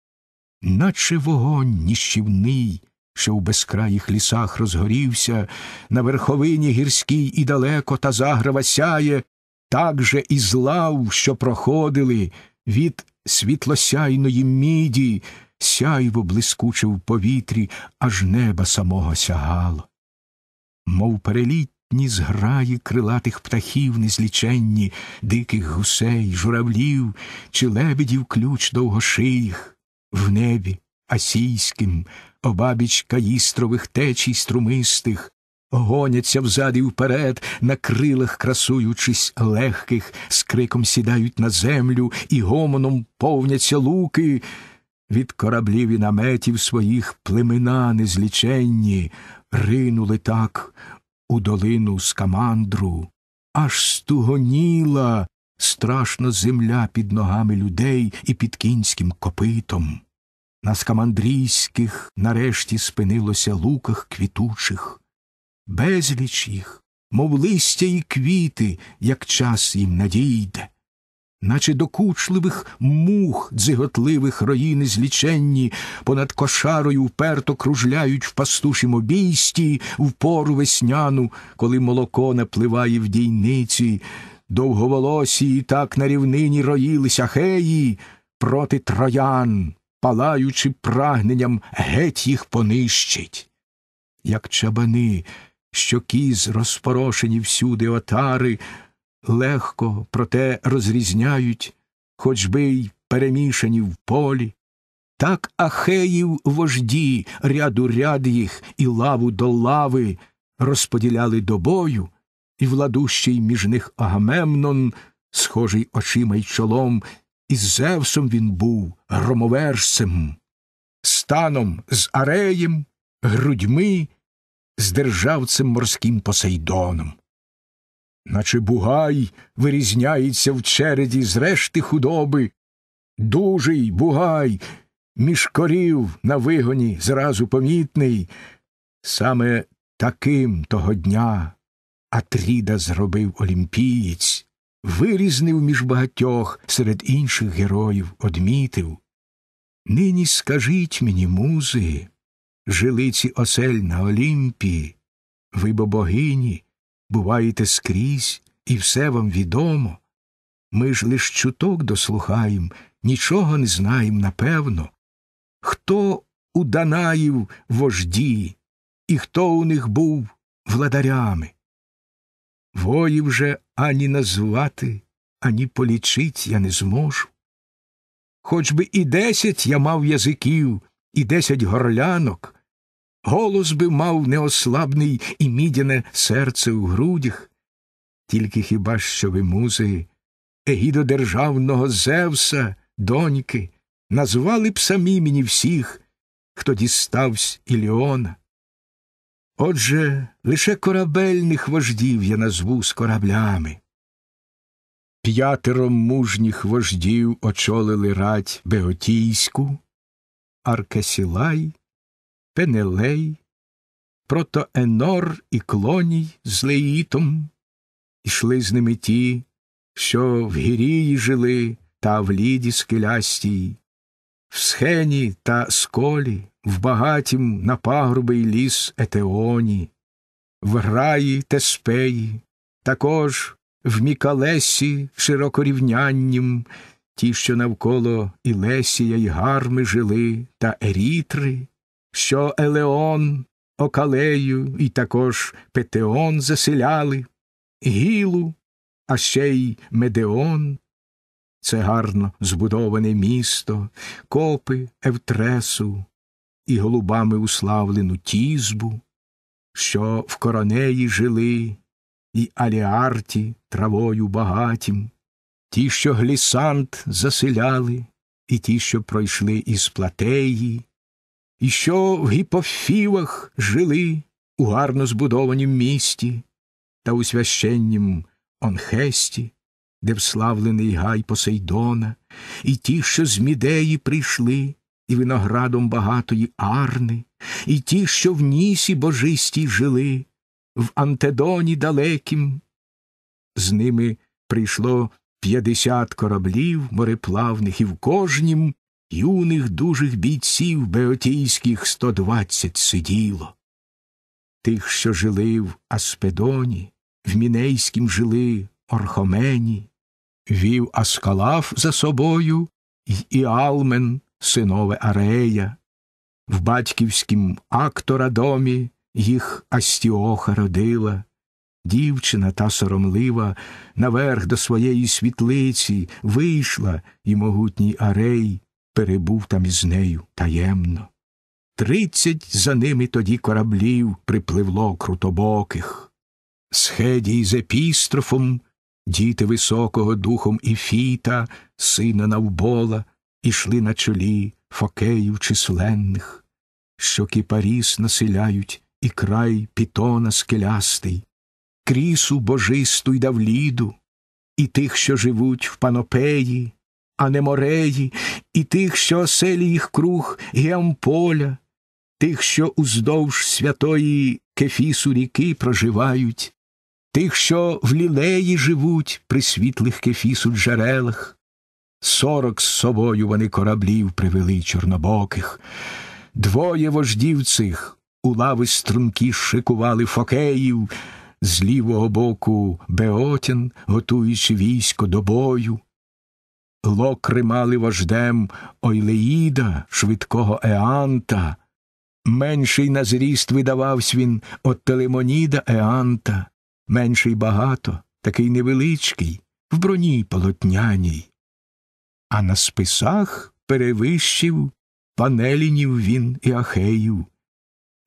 Speaker 1: Наче вогонь ніщівний що в безкраїх лісах розгорівся, на верховині гірській і далеко та заграва сяє, так же і з лав, що проходили від світлосяйної міді, сяйво блискуче в повітрі, аж неба самого сягало. Мов перелітні зграї крилатих птахів незліченні, диких гусей, журавлів чи лебедів ключ довгошиїх, в небі, асійським, обабіч каїстрових течій струмистих, гоняться взад і вперед, на крилах красуючись легких, з криком сідають на землю і гомоном повняться луки. Від кораблів і наметів своїх племена незліченні ринули так у долину скамандру, аж стугоніла страшно земля під ногами людей і під кінським копитом на скамандрійських нарешті спинилося луках квітучих, безліч їх, мов листя і квіти, як час їм надійде, наче докучливих мух дзиготливих роїни зліченні, понад кошарою вперто кружляють в пастушім обійсті в пору весняну, коли молоко напливає в дійниці, довговолосі і так на рівнині роїлися хеї проти троян палаючи прагненням, геть їх понищить. Як чабани, що кіз розпорошені всюди отари, легко, проте розрізняють, хоч би й перемішані в полі, так ахеїв вожді ряду ряд їх і лаву до лави розподіляли до бою, і владущий між них Агамемнон, схожий очима й чолом, із Зевсом він був громовержцем, станом з Ареєм, грудьми, з державцем морським Посейдоном. Наче Бугай вирізняється в череді з решти худоби, дужий Бугай, між корів на вигоні зразу помітний, саме таким того дня Атріда зробив олімпієць, вирізнив між багатьох серед інших героїв, одмітив Нині скажіть мені, музи, жилиці осель на Олімпі, ви бо богині, буваєте скрізь, і все вам відомо. Ми ж лиш чуток дослухаєм, нічого не знаєм напевно. Хто у Данаїв вожді, і хто у них був владарями? Воїв же ані назвати, ані полічить я не зможу. Хоч би і десять я мав язиків, і десять горлянок, голос би мав неослабний і мідяне серце у грудях, тільки хіба що ви музи, егідо державного Зевса, доньки, назвали б самі мені всіх, хто діставсь Іліона. Отже, лише корабельних вождів я назву з кораблями. П'ятером мужніх вождів очолили рать Беотійську, Аркесілай, Пенелей, протоенор і клоній з Леїтом, ішли з ними ті, що в Гірії жили та в ліді скелястій, в схені та сколі в багатім на пагорби ліс Етеоні, в граї Теспеї, також в Мікалесі широкорівняннім, ті, що навколо Ілесія й гарми жили, та Ерітри, що Елеон, Окалею і також Петеон заселяли, Гілу, а ще й Медеон. Це гарно збудоване місто, копи Евтресу, і голубами уславлену тізбу, що в коронеї жили, і аліарті травою багатім, ті, що глісант заселяли, і ті, що пройшли із платеї, і що в гіпофівах жили у гарно збудованім місті та у священнім Онхесті, де вславлений гай Посейдона, і ті, що з мідеї прийшли, і виноградом багатої арни, і ті, що в нісі божистій жили, в Антедоні далекім. З ними прийшло п'ятдесят кораблів мореплавних, і в кожнім юних дужих бійців беотійських сто двадцять сиділо. Тих, що жили в Аспедоні, в Мінейськім жили Орхомені, вів Аскалаф за собою, й Іалмен, Синове Арея, в батьківськім актора домі їх Астіоха родила, дівчина та соромлива наверх до своєї світлиці вийшла, і могутній Арей перебув там із нею таємно. Тридцять за ними тоді кораблів припливло крутобоких. Схедій з епістрофом, діти високого духом Іфіта, сина Навбола, ішли на чолі фокеїв численних, що кіпаріс населяють і край пітона скелястий, крісу божисту й давліду, і тих, що живуть в панопеї, а не мореї, і тих, що оселі їх круг Геамполя, тих, що уздовж святої Кефісу ріки проживають, тих, що в лілеї живуть при світлих кефісу джерелах. Сорок з собою вони кораблів привели чорнобоких. Двоє вождів цих у лави струнки шикували фокеїв, з лівого боку Беотян, готуючи військо до бою. Локри мали вождем Ойлеїда, швидкого Еанта. Менший на зріст видавався він от Телемоніда Еанта, менший багато, такий невеличкий, в броні полотняній а на списах перевищив панелінів він і ахеїв.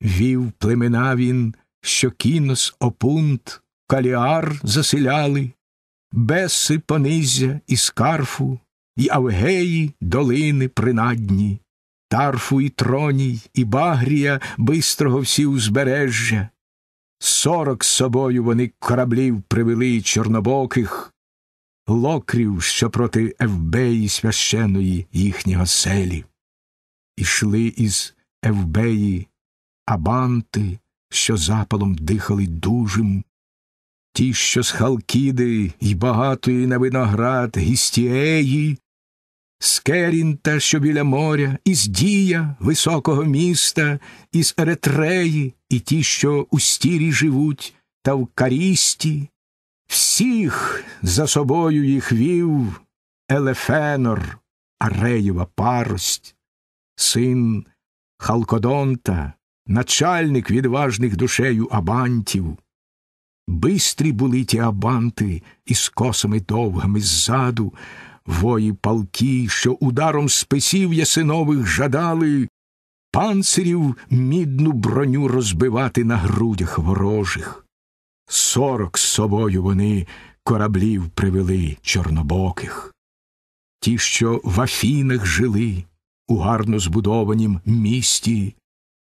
Speaker 1: Вів племена він, що кінос, опунт, каліар заселяли, беси понизя і скарфу, і авгеї долини принадні, тарфу і троній, і багрія бистрого всі узбережжя. Сорок з собою вони кораблів привели чорнобоких, локрів, що проти Евбеї священої їхнього селі. Ішли із Евбеї абанти, що запалом дихали дужим, ті, що з Халкіди й багатої на виноград гістіеї, з Керінта, що біля моря, із Дія високого міста, із Еретреї, і ті, що у стірі живуть, та в Карісті, Всіх за собою їх вів Елефенор, Ареєва парость, син Халкодонта, начальник відважних душею абантів. Бистрі були ті абанти із косами довгими ззаду, вої палки, що ударом списів ясинових жадали, панцирів мідну броню розбивати на грудях ворожих. Сорок з собою вони кораблів привели чорнобоких. Ті, що в Афінах жили, у гарно збудованім місті,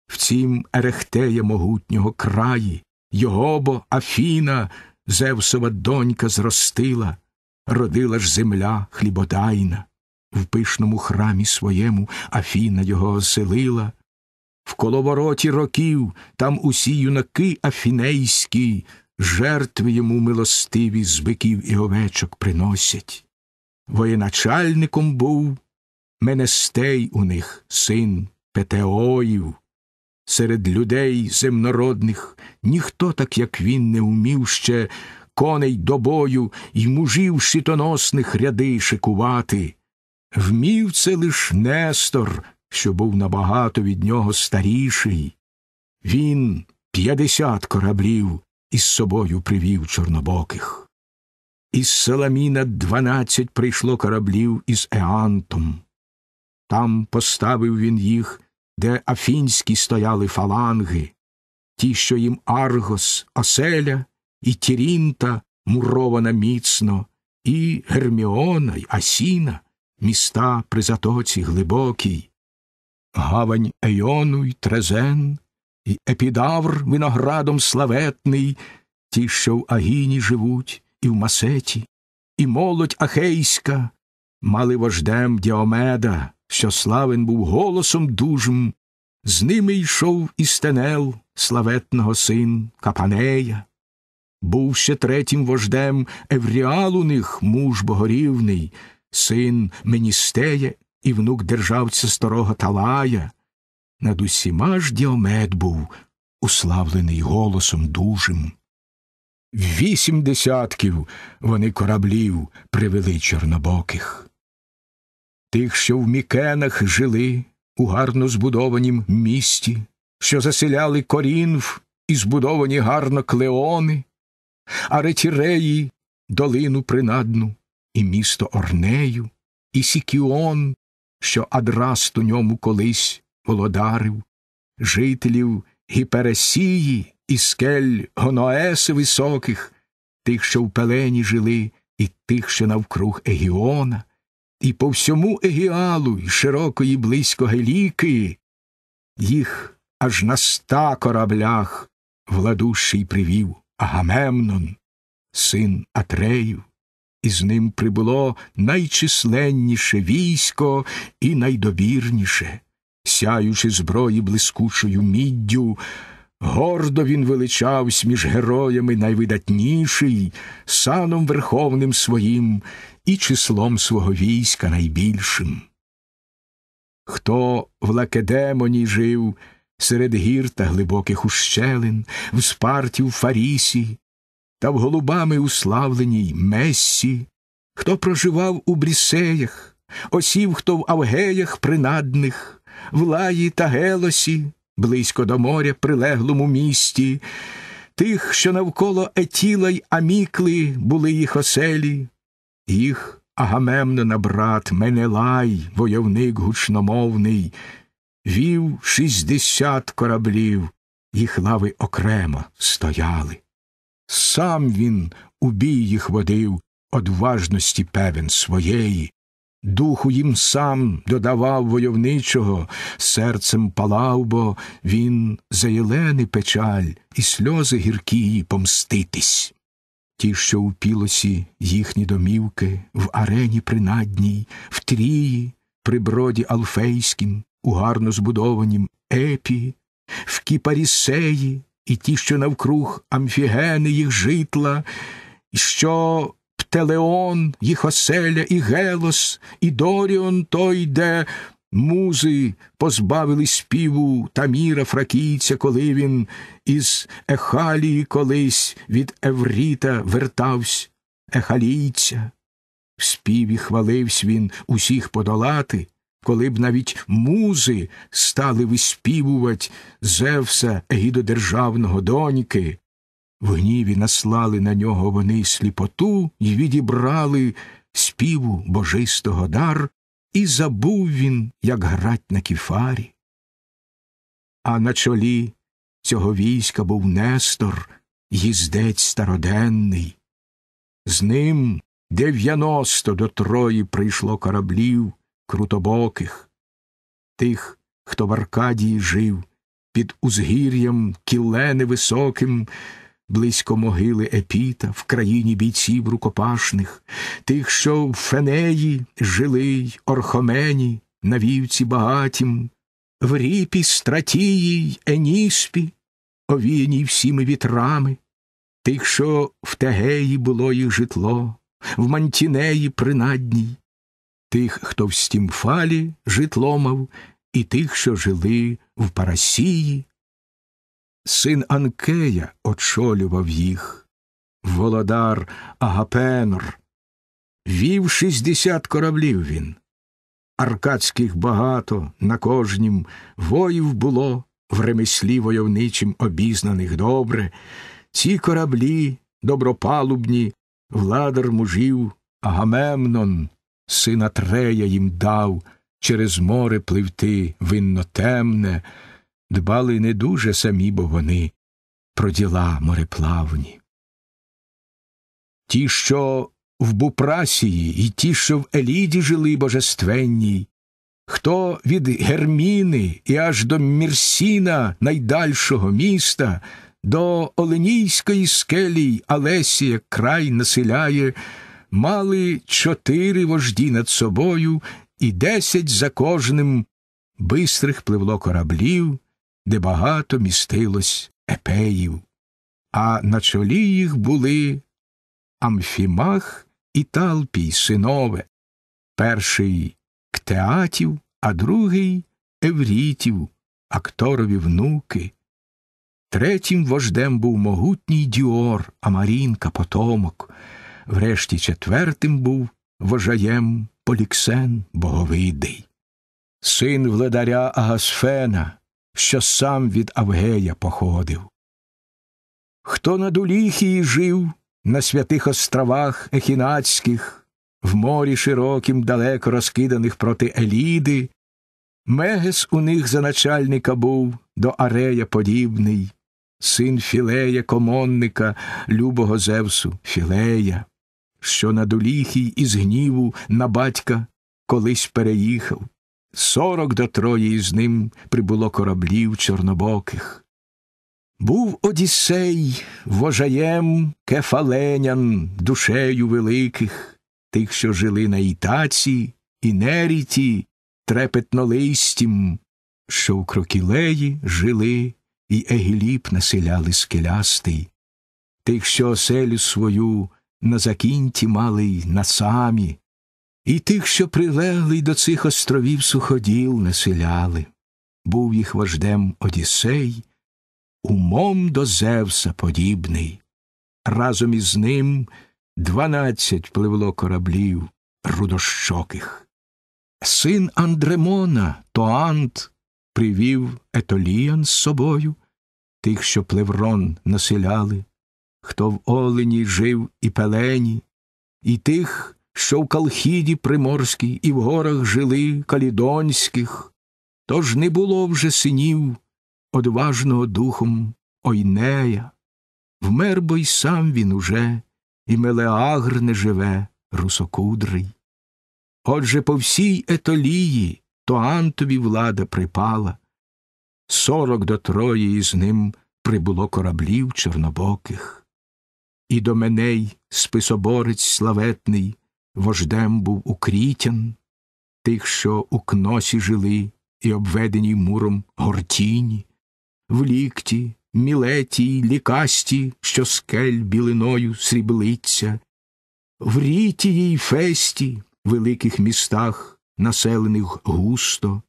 Speaker 1: в цім Ерехтея могутнього краї, його бо Афіна, Зевсова донька, зростила, родила ж земля хлібодайна, в пишному храмі своєму Афіна його оселила, в коловороті років там усі юнаки афінейські жертви йому милостиві з биків і овечок приносять. Воєначальником був Менестей у них, син Петеоїв. Серед людей земнородних ніхто так, як він, не умів ще коней до бою й мужів щитоносних ряди шикувати. Вмів це лиш Нестор, що був набагато від нього старіший. Він п'ятдесят кораблів із собою привів чорнобоких. Із Саламіна дванадцять прийшло кораблів із Еантом. Там поставив він їх, де афінські стояли фаланги, ті, що їм Аргос, Оселя і Тірінта мурована міцно, і Герміона й Асіна, міста при затоці глибокій. Гавань Ейону й Трезен і епідавр виноградом славетний, ті, що в агіні живуть, і в масеті, і молодь ахейська, мали вождем Діомеда, що славен був голосом дужим, з ними йшов істенел, славетного син Капанея. Був ще третім вождем Евріалу них муж богорівний, син Меністея і внук державця старого Талая над усіма ж діомет був, уславлений голосом дужим. Вісім десятків вони кораблів привели чорнобоких. Тих, що в мікенах жили у гарно збудованім місті, що заселяли корінв і збудовані гарно клеони, а ретіреї долину принадну, і місто Орнею, і Сікіон, що Адраст у ньому колись володарів, жителів Гіпересії і скель Гоноеси високих, тих, що в пелені жили, і тих, що навкруг Егіона, і по всьому Егіалу, і широкої близько Геліки, їх аж на ста кораблях владущий привів Агамемнон, син Атрею. І з ним прибуло найчисленніше військо і найдобірніше сяючи зброї блискучою міддю, гордо він величавсь між героями найвидатніший, саном верховним своїм і числом свого війська найбільшим. Хто в лакедемоні жив серед гір та глибоких ущелин, в спарті в Фарісі, та в голубами уславленій Мессі, хто проживав у Брісеях, осів, хто в Авгеях принадних, в лаї та гелосі, близько до моря, прилеглому місті, тих, що навколо Етіла й Амікли були їх оселі, їх Агамемнона брат Менелай, войовник гучномовний, вів шістдесят кораблів, їх лави окремо стояли. Сам він у бій їх водив, одважності певен своєї, Духу їм сам додавав войовничого, серцем палав, бо він за Єлени печаль, і сльози гіркії помститись. Ті, що у пілосі їхні домівки, в арені принадній, в трії, при броді алфейським, у гарно збудованім епі, в Кіпарісеї, і ті, що навкруг амфігени їх житла, що Птелеон, їх оселя, і Гелос, і Доріон той, де музи позбавили співу Таміра Фракійця, коли він із Ехалії колись від Евріта вертався Ехалійця. В співі хваливсь він усіх подолати, коли б навіть музи стали виспівувать Зевса гідодержавного доньки, в гніві наслали на нього вони сліпоту і відібрали співу божистого дар, і забув він, як грать на кіфарі. А на чолі цього війська був Нестор, їздець староденний. З ним дев'яносто до Трої прийшло кораблів крутобоких, тих, хто в Аркадії жив, під узгір'ям кілени високим, близько могили Епіта, в країні бійців рукопашних, тих, що в Фенеї жили й Орхомені, на вівці багатім, в ріпі, стратії, Еніспі, овіяній всіми вітрами, тих, що в Тегеї було їх житло, в Мантінеї принадній, тих, хто в стімфалі житло мав, і тих, що жили в Парасії, Син Анкея очолював їх, володар Агапенор. Вів шістдесят кораблів він. Аркадських багато на кожнім воїв було, в ремеслі войовничим обізнаних добре. Ці кораблі добропалубні, владар мужів Агамемнон, сина Трея їм дав через море пливти винно темне дбали не дуже самі, бо вони про діла мореплавні. Ті, що в Бупрасії, і ті, що в Еліді жили божественній, хто від Герміни і аж до Мірсіна, найдальшого міста, до Оленійської скелі Алесія край населяє, мали чотири вожді над собою і десять за кожним бистрих пливло кораблів, де багато містилось епеїв, а на чолі їх були Амфімах і Талпій синове, перший Ктеатів, а другий Еврітів, акторові внуки. Третім вождем був могутній Діор, Амарінка, потомок, врешті четвертим був вожаєм Поліксен Боговидий. Син владаря Агасфена, що сам від Авгея походив. Хто на Дуліхії жив, на святих островах Ехінацьких, в морі широким далеко розкиданих проти Еліди, Мегес у них за начальника був до Арея подібний, син Філея комонника, любого Зевсу Філея, що на Дуліхій із гніву на батька колись переїхав. Сорок до Трої із ним прибуло кораблів чорнобоких. Був Одіссей вожаєм кефаленян, душею великих, тих, що жили на ітаці і неріті, трепетно листім, що в крокілеї жили, і Егіліп населяли скелястий, тих, що оселю свою на закінті мали на самі, і тих, що прилегли до цих островів суходіл, населяли. Був їх вождем Одіссей, умом до Зевса подібний. Разом із ним дванадцять пливло кораблів рудощоких. Син Андремона, Тоант, привів Етоліян з собою, тих, що плеврон населяли, хто в олені жив і пелені, і тих, що в Калхіді Приморській і в горах жили калідонських, тож не було вже синів одважного духом Ойнея. Вмер бо й сам він уже, і Мелеагр не живе русокудрий. Отже по всій етолії Тоантові влада припала, сорок до Трої із ним прибуло кораблів чорнобоких. І до меней списоборець славетний вождем був укрітян, тих, що у кносі жили і обведені муром гортіні, в лікті, мілеті й лікасті, що скель білиною сріблиться, в рітії й фесті, великих містах, населених густо,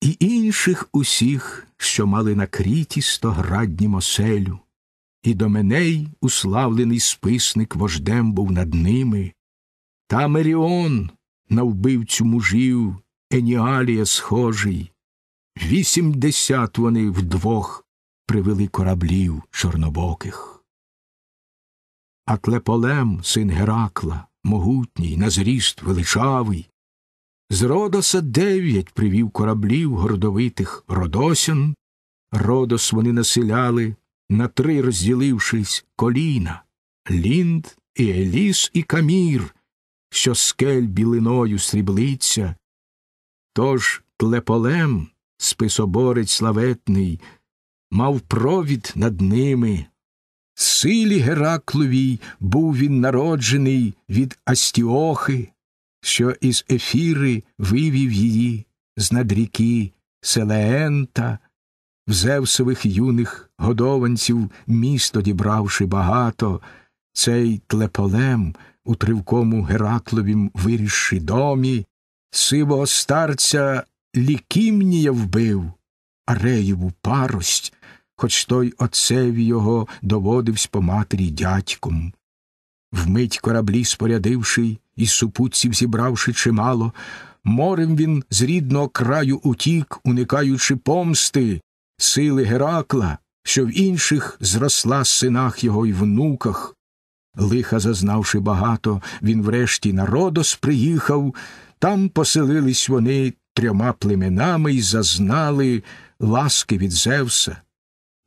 Speaker 1: і інших усіх, що мали на кріті стоградні моселю. І до меней уславлений списник вождем був над ними, та Меріон на вбивцю мужів Еніалія схожий. Вісімдесят вони вдвох привели кораблів чорнобоких. А Тлеполем, син Геракла, могутній, на зріст величавий, з Родоса дев'ять привів кораблів гордовитих родосян. Родос вони населяли, на три розділившись коліна, лінд і Еліс і Камір що скель білиною сріблиться, тож тлеполем списоборець славетний, мав провід над ними. Силі Геракловій був він народжений від Астіохи, що із ефіри вивів її з надріки Селеента, в Зевсових юних годованців місто дібравши багато, цей тлеполем у тривкому Геракловім вирішши домі, сивого старця лікімнія вбив, Ареєву парость, хоч той отцеві його доводивсь по матері дядьком. Вмить кораблі спорядивши і супутців зібравши чимало, морем він з рідного краю утік, уникаючи помсти, сили Геракла, що в інших зросла синах його й внуках, Лиха зазнавши багато, він врешті на Родос приїхав, там поселились вони трьома племенами і зазнали ласки від Зевса,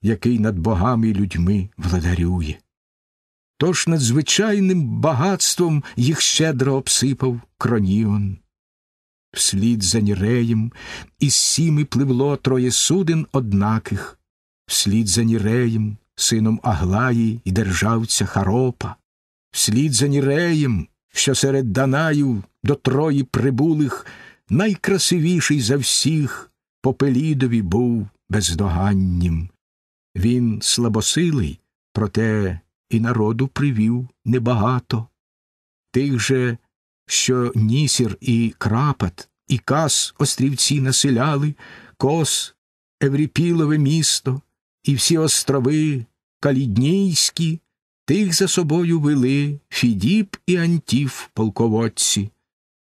Speaker 1: який над богами і людьми владарює. Тож надзвичайним багатством їх щедро обсипав Кроніон. Вслід за Ніреєм із сіми пливло троє суден однаких, вслід за Ніреєм, сином Аглаї і державця Харопа, вслід за Ніреєм, що серед Данаїв до Трої прибулих найкрасивіший за всіх Попелідові був бездоганнім. Він слабосилий, проте і народу привів небагато. Тих же, що Нісір і Крапат, і Кас острівці населяли, кос, Евріпілове місто, і всі острови Каліднійські, тих за собою вели Фідіп і Антів полководці,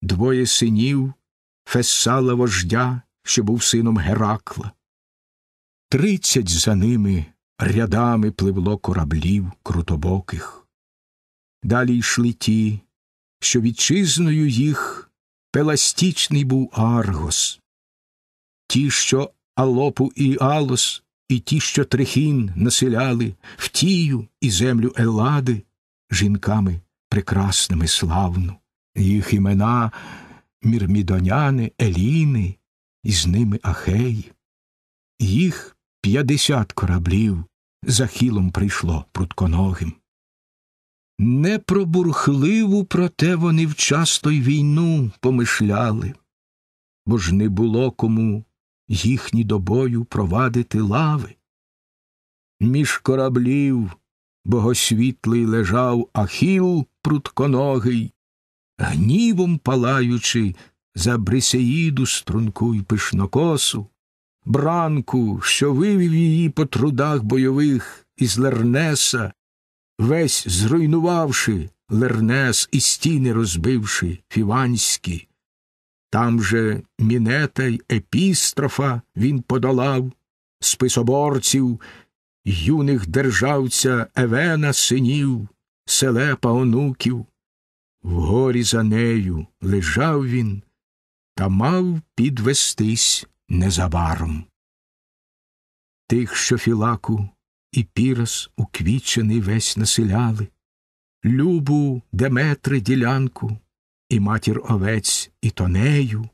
Speaker 1: двоє синів Фесала вождя, що був сином Геракла. Тридцять за ними рядами пливло кораблів крутобоких. Далі йшли ті, що вітчизною їх пеластічний був Аргос, ті, що Алопу і Алос і ті, що трихін населяли в тію і землю Елади жінками прекрасними славну, їх імена мірмідоняни, Еліни, і з ними Ахеї. Їх п'ятдесят кораблів за хілом прийшло прутконогим. Не про бурхливу, проте вони вчасно й війну помишляли, бо ж не було кому їхні до бою провадити лави. Між кораблів богосвітлий лежав ахіл прутконогий, гнівом палаючи за брисеїду струнку й пишнокосу, бранку, що вивів її по трудах бойових із Лернеса, весь зруйнувавши Лернес і стіни розбивши фіванські. Там же мінета й епістрофа він подолав, списоборців, юних державця Евена, синів, селепа онуків. Вгорі за нею лежав він та мав підвестись незабаром. Тих, що філаку і пірос уквічений весь населяли, любу Деметри ділянку і матір овець і тонею,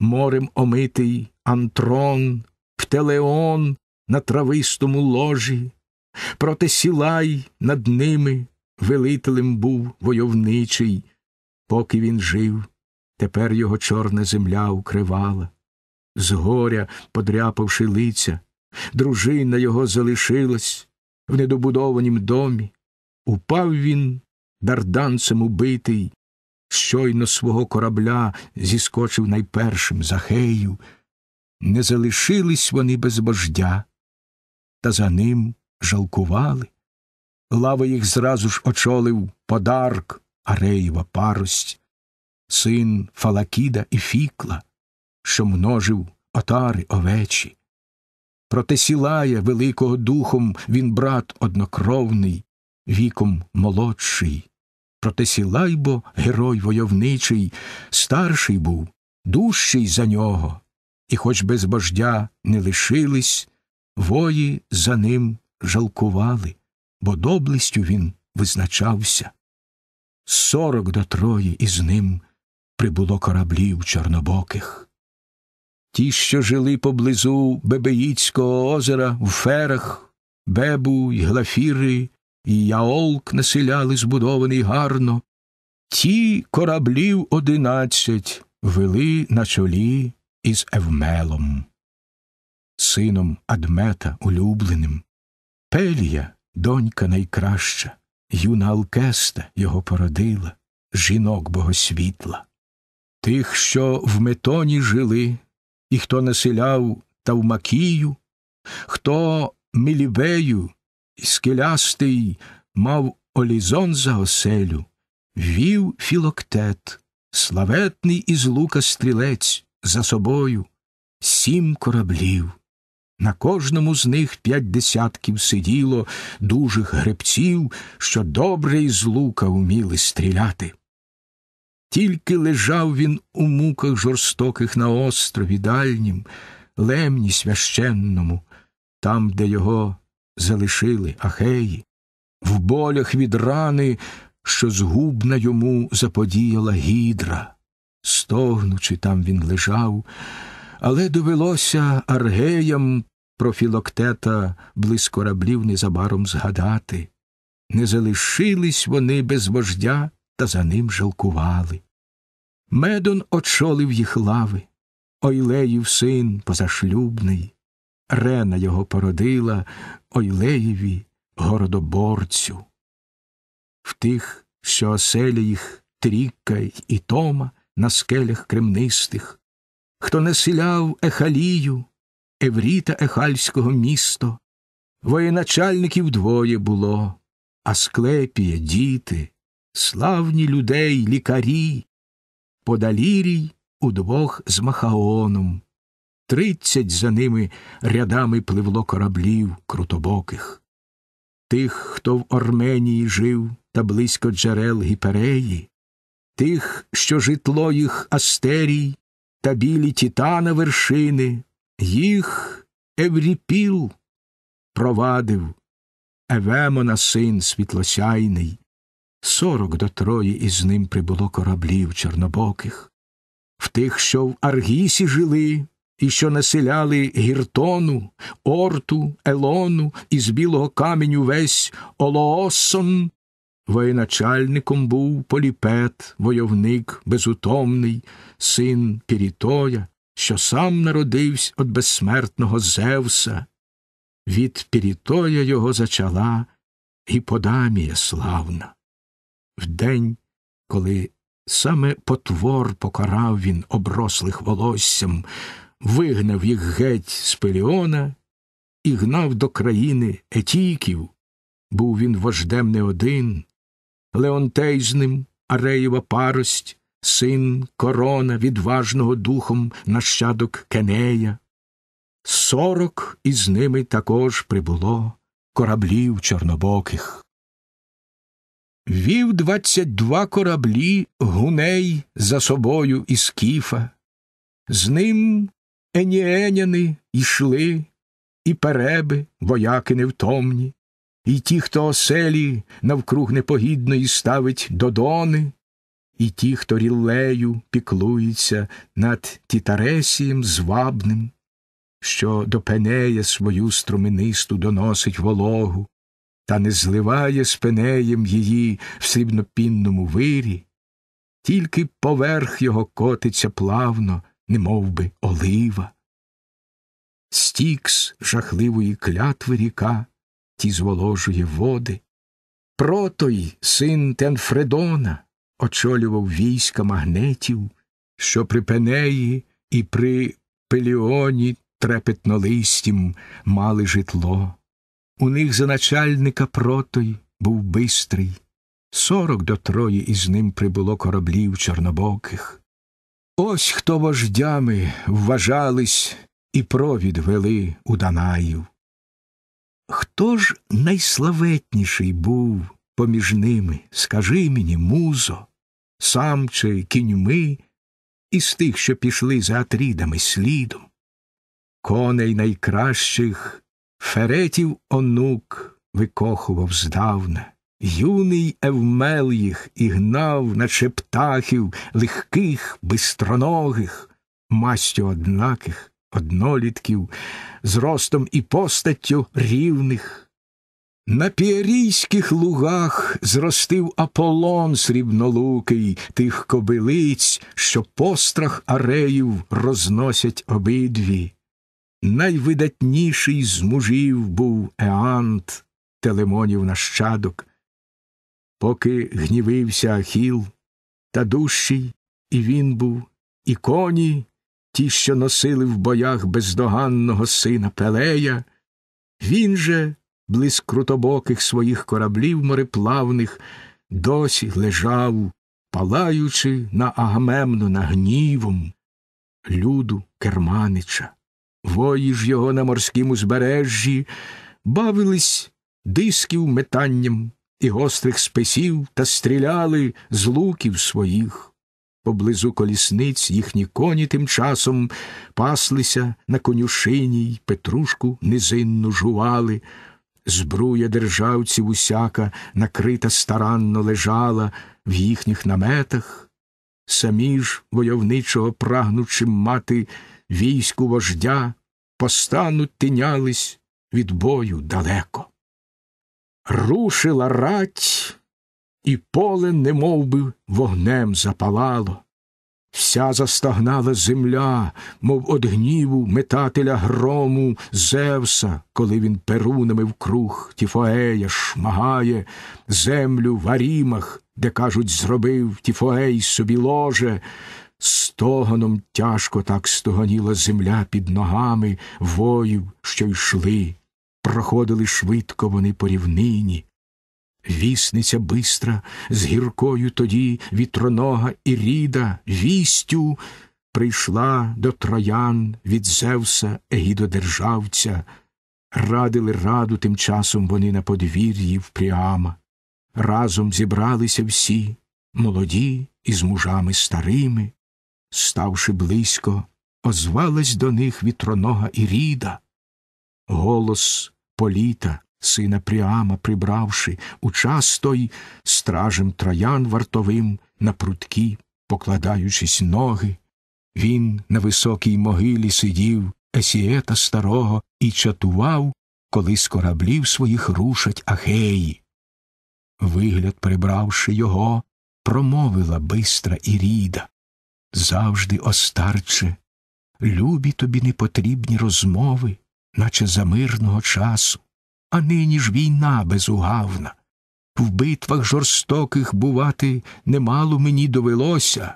Speaker 1: морем омитий Антрон, Птелеон на травистому ложі, проти сілай над ними велителем був войовничий, поки він жив, тепер його чорна земля укривала. згоря подряпавши лиця, дружина його залишилась в недобудованім домі, упав він, дарданцем убитий, щойно свого корабля зіскочив найпершим з Ахею, не залишились вони без вождя, та за ним жалкували. Лава їх зразу ж очолив подарк Ареєва парость, син Фалакіда і Фікла, що множив отари овечі. Проте сілая великого духом він брат однокровний, віком молодший. Проте сілайбо, герой войовничий, старший був, дужчий за нього, і, хоч без бождя не лишились, вої за ним жалкували, бо доблестю він визначався. Сорок до трої із ним прибуло кораблів чорнобоких. Ті, що жили поблизу Бебеїцького озера в ферах, бебу й глафіри, і яолк населяли збудований гарно. Ті кораблів одинадцять вели на чолі із Евмелом, сином Адмета улюбленим, Пелія, донька найкраща, юна Алкеста його породила, жінок богосвітла, тих, що в метоні жили, і хто населяв Тавмакію, хто Мілібею скелястий мав олізон за оселю, вів філоктет, славетний із лука стрілець за собою, сім кораблів. На кожному з них п'ять десятків сиділо дужих гребців, що добре із лука вміли стріляти. Тільки лежав він у муках жорстоких на острові дальнім, лемні священному, там, де його залишили Ахеї, в болях від рани, що згубна йому заподіяла гідра. Стогнучи, там він лежав, але довелося аргеям профілоктета філоктета блискораблів незабаром згадати. Не залишились вони без вождя та за ним жалкували. Медон очолив їх лави, Ойлеїв син позашлюбний, Рена його породила, Ойлеєві городоборцю. В тих, що оселя їх Тріка і Тома на скелях кремнистих, хто населяв Ехалію, Евріта Ехальського місто, воєначальників двоє було, а склепія діти, славні людей, лікарі, подалірій удвох з Махаоном, тридцять за ними рядами пливло кораблів крутобоких. Тих, хто в Орменії жив та близько джерел гіпереї, тих, що житло їх Астерій та білі тітана вершини, їх Евріпіл провадив Евемона син світлосяйний. Сорок до трої із ним прибуло кораблів чорнобоких. В тих, що в Аргісі жили, і що населяли гіртону, орту, елону і з білого каменю весь Олоосон, воєначальником був поліпет, войовник безутомний, син Пірітоя, що сам народився від безсмертного Зевса. Від Пірітоя його зачала Гіподамія славна. В день, коли саме потвор покарав він оброслих волоссям, вигнав їх геть з Пеліона і гнав до країни Етійків. Був він вождем не один, Леонтей з ним, Ареєва парость, син корона, відважного духом нащадок Кенея. Сорок із ними також прибуло кораблів чорнобоких. Вів двадцять два кораблі гуней за собою і скіфа, з ним Еніеняни йшли, і переби, вояки невтомні, і ті, хто оселі навкруг непогідної ставить додони, і ті, хто ріллею піклується над тітаресієм звабним, що до пенея свою струменисту доносить вологу, та не зливає з пенеєм її в срібнопінному вирі, тільки поверх його котиться плавно не мов би олива. Стікс жахливої клятви ріка ті зволожує води. Протой, син Тенфредона, очолював війська магнетів, що при Пенеї і при Пеліоні трепетнолистім мали житло. У них за начальника протой був бистрий. Сорок до трої із ним прибуло кораблів чорнобоких. Ось хто вождями вважались і провід вели у Данаїв. Хто ж найславетніший був поміж ними, скажи мені, музо, сам чи кіньми, із тих, що пішли за Атрідами слідом, коней найкращих феретів онук викохував здавна. Юний Евмел їх і гнав, наче птахів, легких, бистроногих, мастю однаких, однолітків, з ростом і постаттю рівних. На піарійських лугах зростив Аполлон срібнолукий тих кобилиць, що пострах ареїв розносять обидві. Найвидатніший з мужів був Еант, Телемонів нащадок поки гнівився Ахіл, та дужчий і він був, і коні, ті, що носили в боях бездоганного сина Пелея, він же, близ крутобоких своїх кораблів мореплавних, досі лежав, палаючи на Агамемнона гнівом, люду керманича. Вої ж його на морському збережжі бавились дисків метанням, і гострих списів та стріляли з луків своїх. Поблизу колісниць їхні коні тим часом паслися на конюшині й петрушку низинну жували. Збруя державців усяка накрита старанно лежала в їхніх наметах, самі ж войовничого прагнучи мати війську вождя, постануть тинялись від бою далеко рушила рать, і поле немов би вогнем запалало. Вся застагнала земля, мов од гніву метателя грому Зевса, коли він перунами в круг Тіфоея шмагає, землю в арімах, де, кажуть, зробив Тіфоей собі ложе. Стогоном тяжко так стогоніла земля під ногами воїв, що йшли проходили швидко вони по рівнині. Вісниця бистра, з гіркою тоді вітронога і ріда, вістю прийшла до троян від Зевса Егідодержавця, радили раду тим часом вони на подвір'ї в Пріама. Разом зібралися всі, молоді і з мужами старими. Ставши близько, озвалась до них вітронога і ріда. Голос Політа, сина Пріама, прибравши, у час той стражем троян вартовим на прутки, покладаючись ноги, він на високій могилі сидів, Есіета старого і чатував, коли з кораблів своїх рушать Ахеї. Вигляд, прибравши його, промовила бистра Іріда. Завжди, остарче, любі тобі непотрібні розмови наче за мирного часу, а нині ж війна безугавна. В битвах жорстоких бувати немало мені довелося.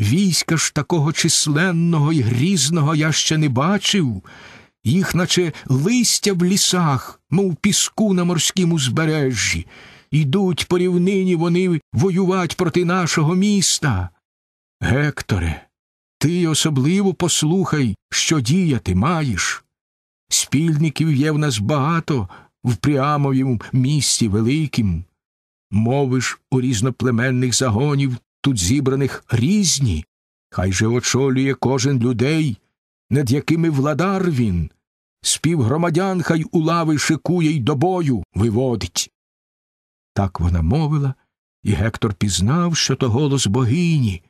Speaker 1: Війська ж такого численного і грізного я ще не бачив, їх, наче листя в лісах, мов піску на морському узбережжі, йдуть по рівнині вони воювать проти нашого міста. Гекторе, ти особливо послухай, що діяти маєш. Спільників є в нас багато в Пріамовім місті великім. мовиш, у різноплеменних загонів тут зібраних різні, хай же очолює кожен людей, над якими владар він, співгромадян хай у лави шикує й до бою виводить. Так вона мовила, і Гектор пізнав, що то голос богині.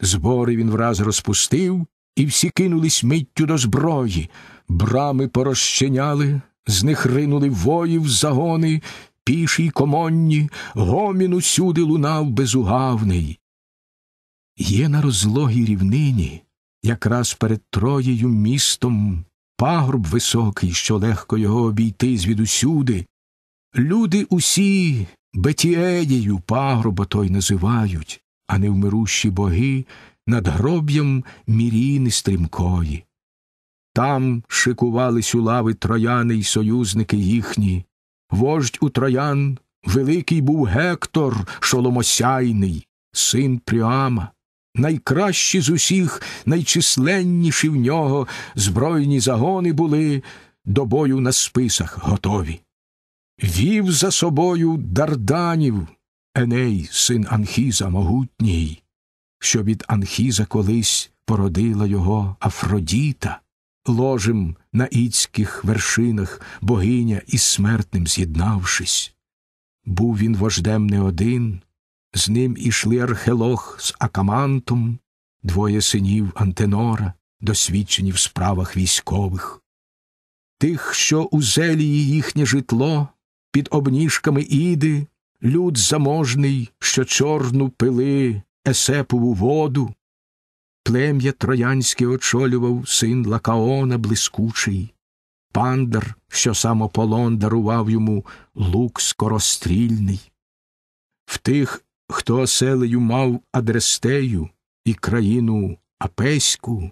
Speaker 1: Збори він враз розпустив, і всі кинулись миттю до зброї. Брами порозчиняли, з них ринули воїв загони, піші й комонні, гомін усюди лунав безугавний. Є на розлогій рівнині, якраз перед Троєю містом, пагорб високий, що легко його обійти звідусюди. Люди усі бетіедію пагорба той називають, а невмирущі боги над гроб'ям міріни стрімкої. Там шикувались у лави трояни й союзники їхні. Вождь у троян великий був Гектор Шоломосяйний, син Пріама. Найкращі з усіх, найчисленніші в нього збройні загони були до бою на списах готові. Вів за собою дарданів Еней, син Анхіза могутній, що від Анхіза колись породила його Афродіта ложем на іцьких вершинах богиня із смертним з'єднавшись. Був він вождем не один, з ним ішли архелох з акамантом, двоє синів Антенора, досвідчені в справах військових. Тих, що у зелії їхнє житло, під обніжками іди, люд заможний, що чорну пили, есепову воду, плем'я троянське очолював син Лакаона блискучий, пандар, що сам Аполлон дарував йому лук скорострільний. В тих, хто оселею мав Адрестею і країну Апеську,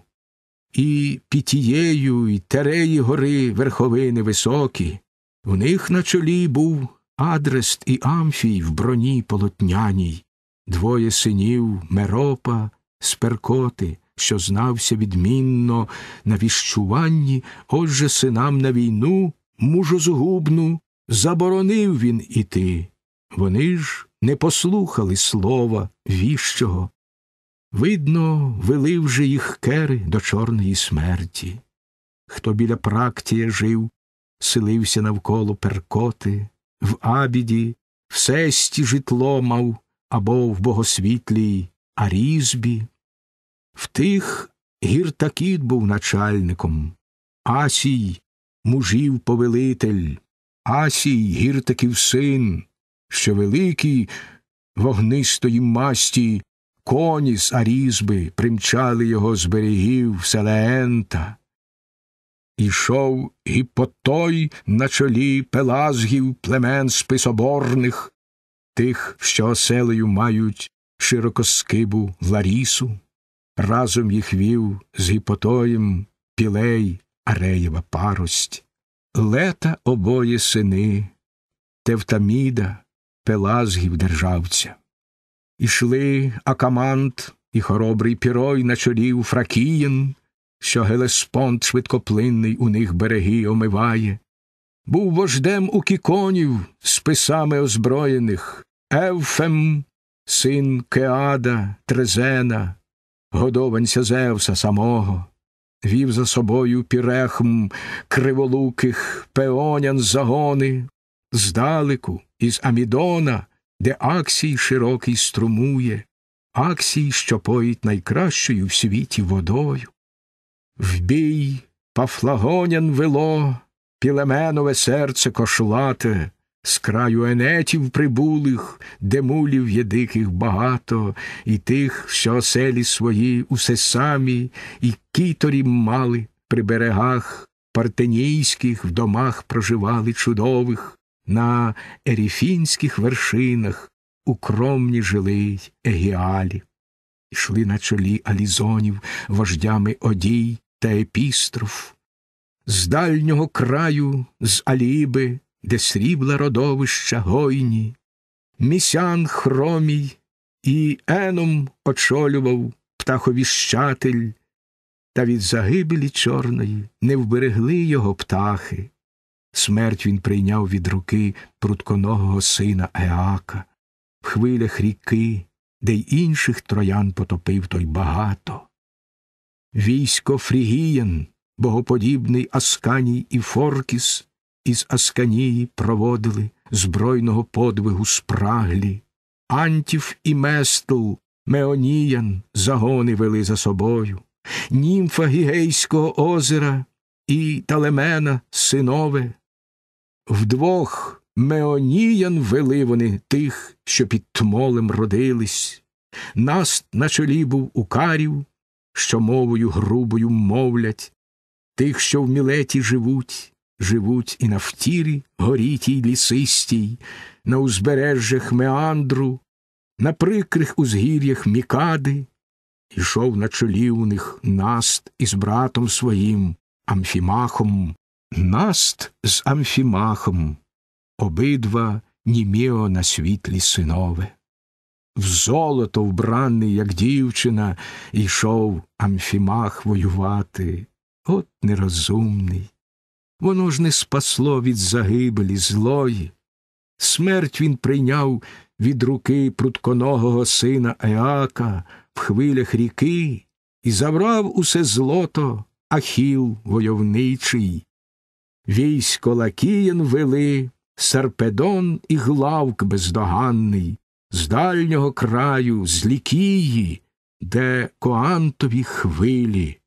Speaker 1: і Пітією, і Тереї гори верховини високі, в них на чолі був Адрест і Амфій в броні полотняній, двоє синів Меропа Сперкоти, що знався відмінно на віщуванні, отже синам на війну, мужозгубну, заборонив він іти. Вони ж не послухали слова віщого. Видно, вели вже їх кери до чорної смерті. Хто біля практія жив, селився навколо перкоти, в абіді, в сесті житло мав або в богосвітлій а різбі. Втих гіртакіт був начальником, Асій мужів повелитель, Асій гіртаків син, що великий вогнистої масті, коні з арізби примчали його з берегів Селеента. Ішов і по той на чолі пелазгів племен списоборних, тих, що оселею мають широко скибу Ларісу, разом їх вів з гіпотоєм Пілей, Ареєва парость, лета обоє сини, Тевтаміда, Пелазгів державця. Ішли Акамант і хоробрий пірой на чолі у Фракієн, що Гелеспонд швидкоплинний у них береги омиває, був вождем у кіконів з писами озброєних, Евфем син Кеада, Трезена, годованця Зевса самого, вів за собою пірехм криволуких пеонян загони, здалеку, із Амідона, де Аксій широкий струмує, Аксій, що поїть найкращою в світі водою. В бій пафлагонян вело, пілеменове серце кошлате. З краю енетів прибулих, де мулів є диких багато, і тих, що оселі свої усе самі, і кіторі мали при берегах партенійських в домах проживали чудових, на еріфінських вершинах укромні жили егіалі, йшли на чолі алізонів вождями одій та епістроф, з дальнього краю, з аліби де срібла родовища гойні, місян хромій і еном очолював птаховіщатель, та від загибелі чорної не вберегли його птахи. Смерть він прийняв від руки прутконогого сина Еака, в хвилях ріки, де й інших троян потопив той багато. Військо Фрігіян, богоподібний Асканій і Форкіс, із Асканії проводили збройного подвигу спраглі, антів і месту меоніян загони вели за собою, німфа Гігейського озера і Талемена синове. Вдвох меоніян вели вони тих, що під тмолем родились. Наст на чолі був укарів, що мовою грубою мовлять, тих, що в мілеті живуть, живуть і на втірі горітій лісистій, на узбережжях меандру, на прикрих узгір'ях мікади, Ішов на чолі у них наст із братом своїм, амфімахом, наст з амфімахом, обидва німіо на світлі синове. В золото вбраний, як дівчина, йшов амфімах воювати, от нерозумний. Воно ж не спасло від загибелі злої. Смерть він прийняв від руки прутконогого сина Еака в хвилях ріки і забрав усе злото ахіл войовничий. Військо лакіян вели Сарпедон і главк бездоганний, з дальнього краю, з лікії, де коантові хвилі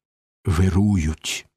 Speaker 1: вирують.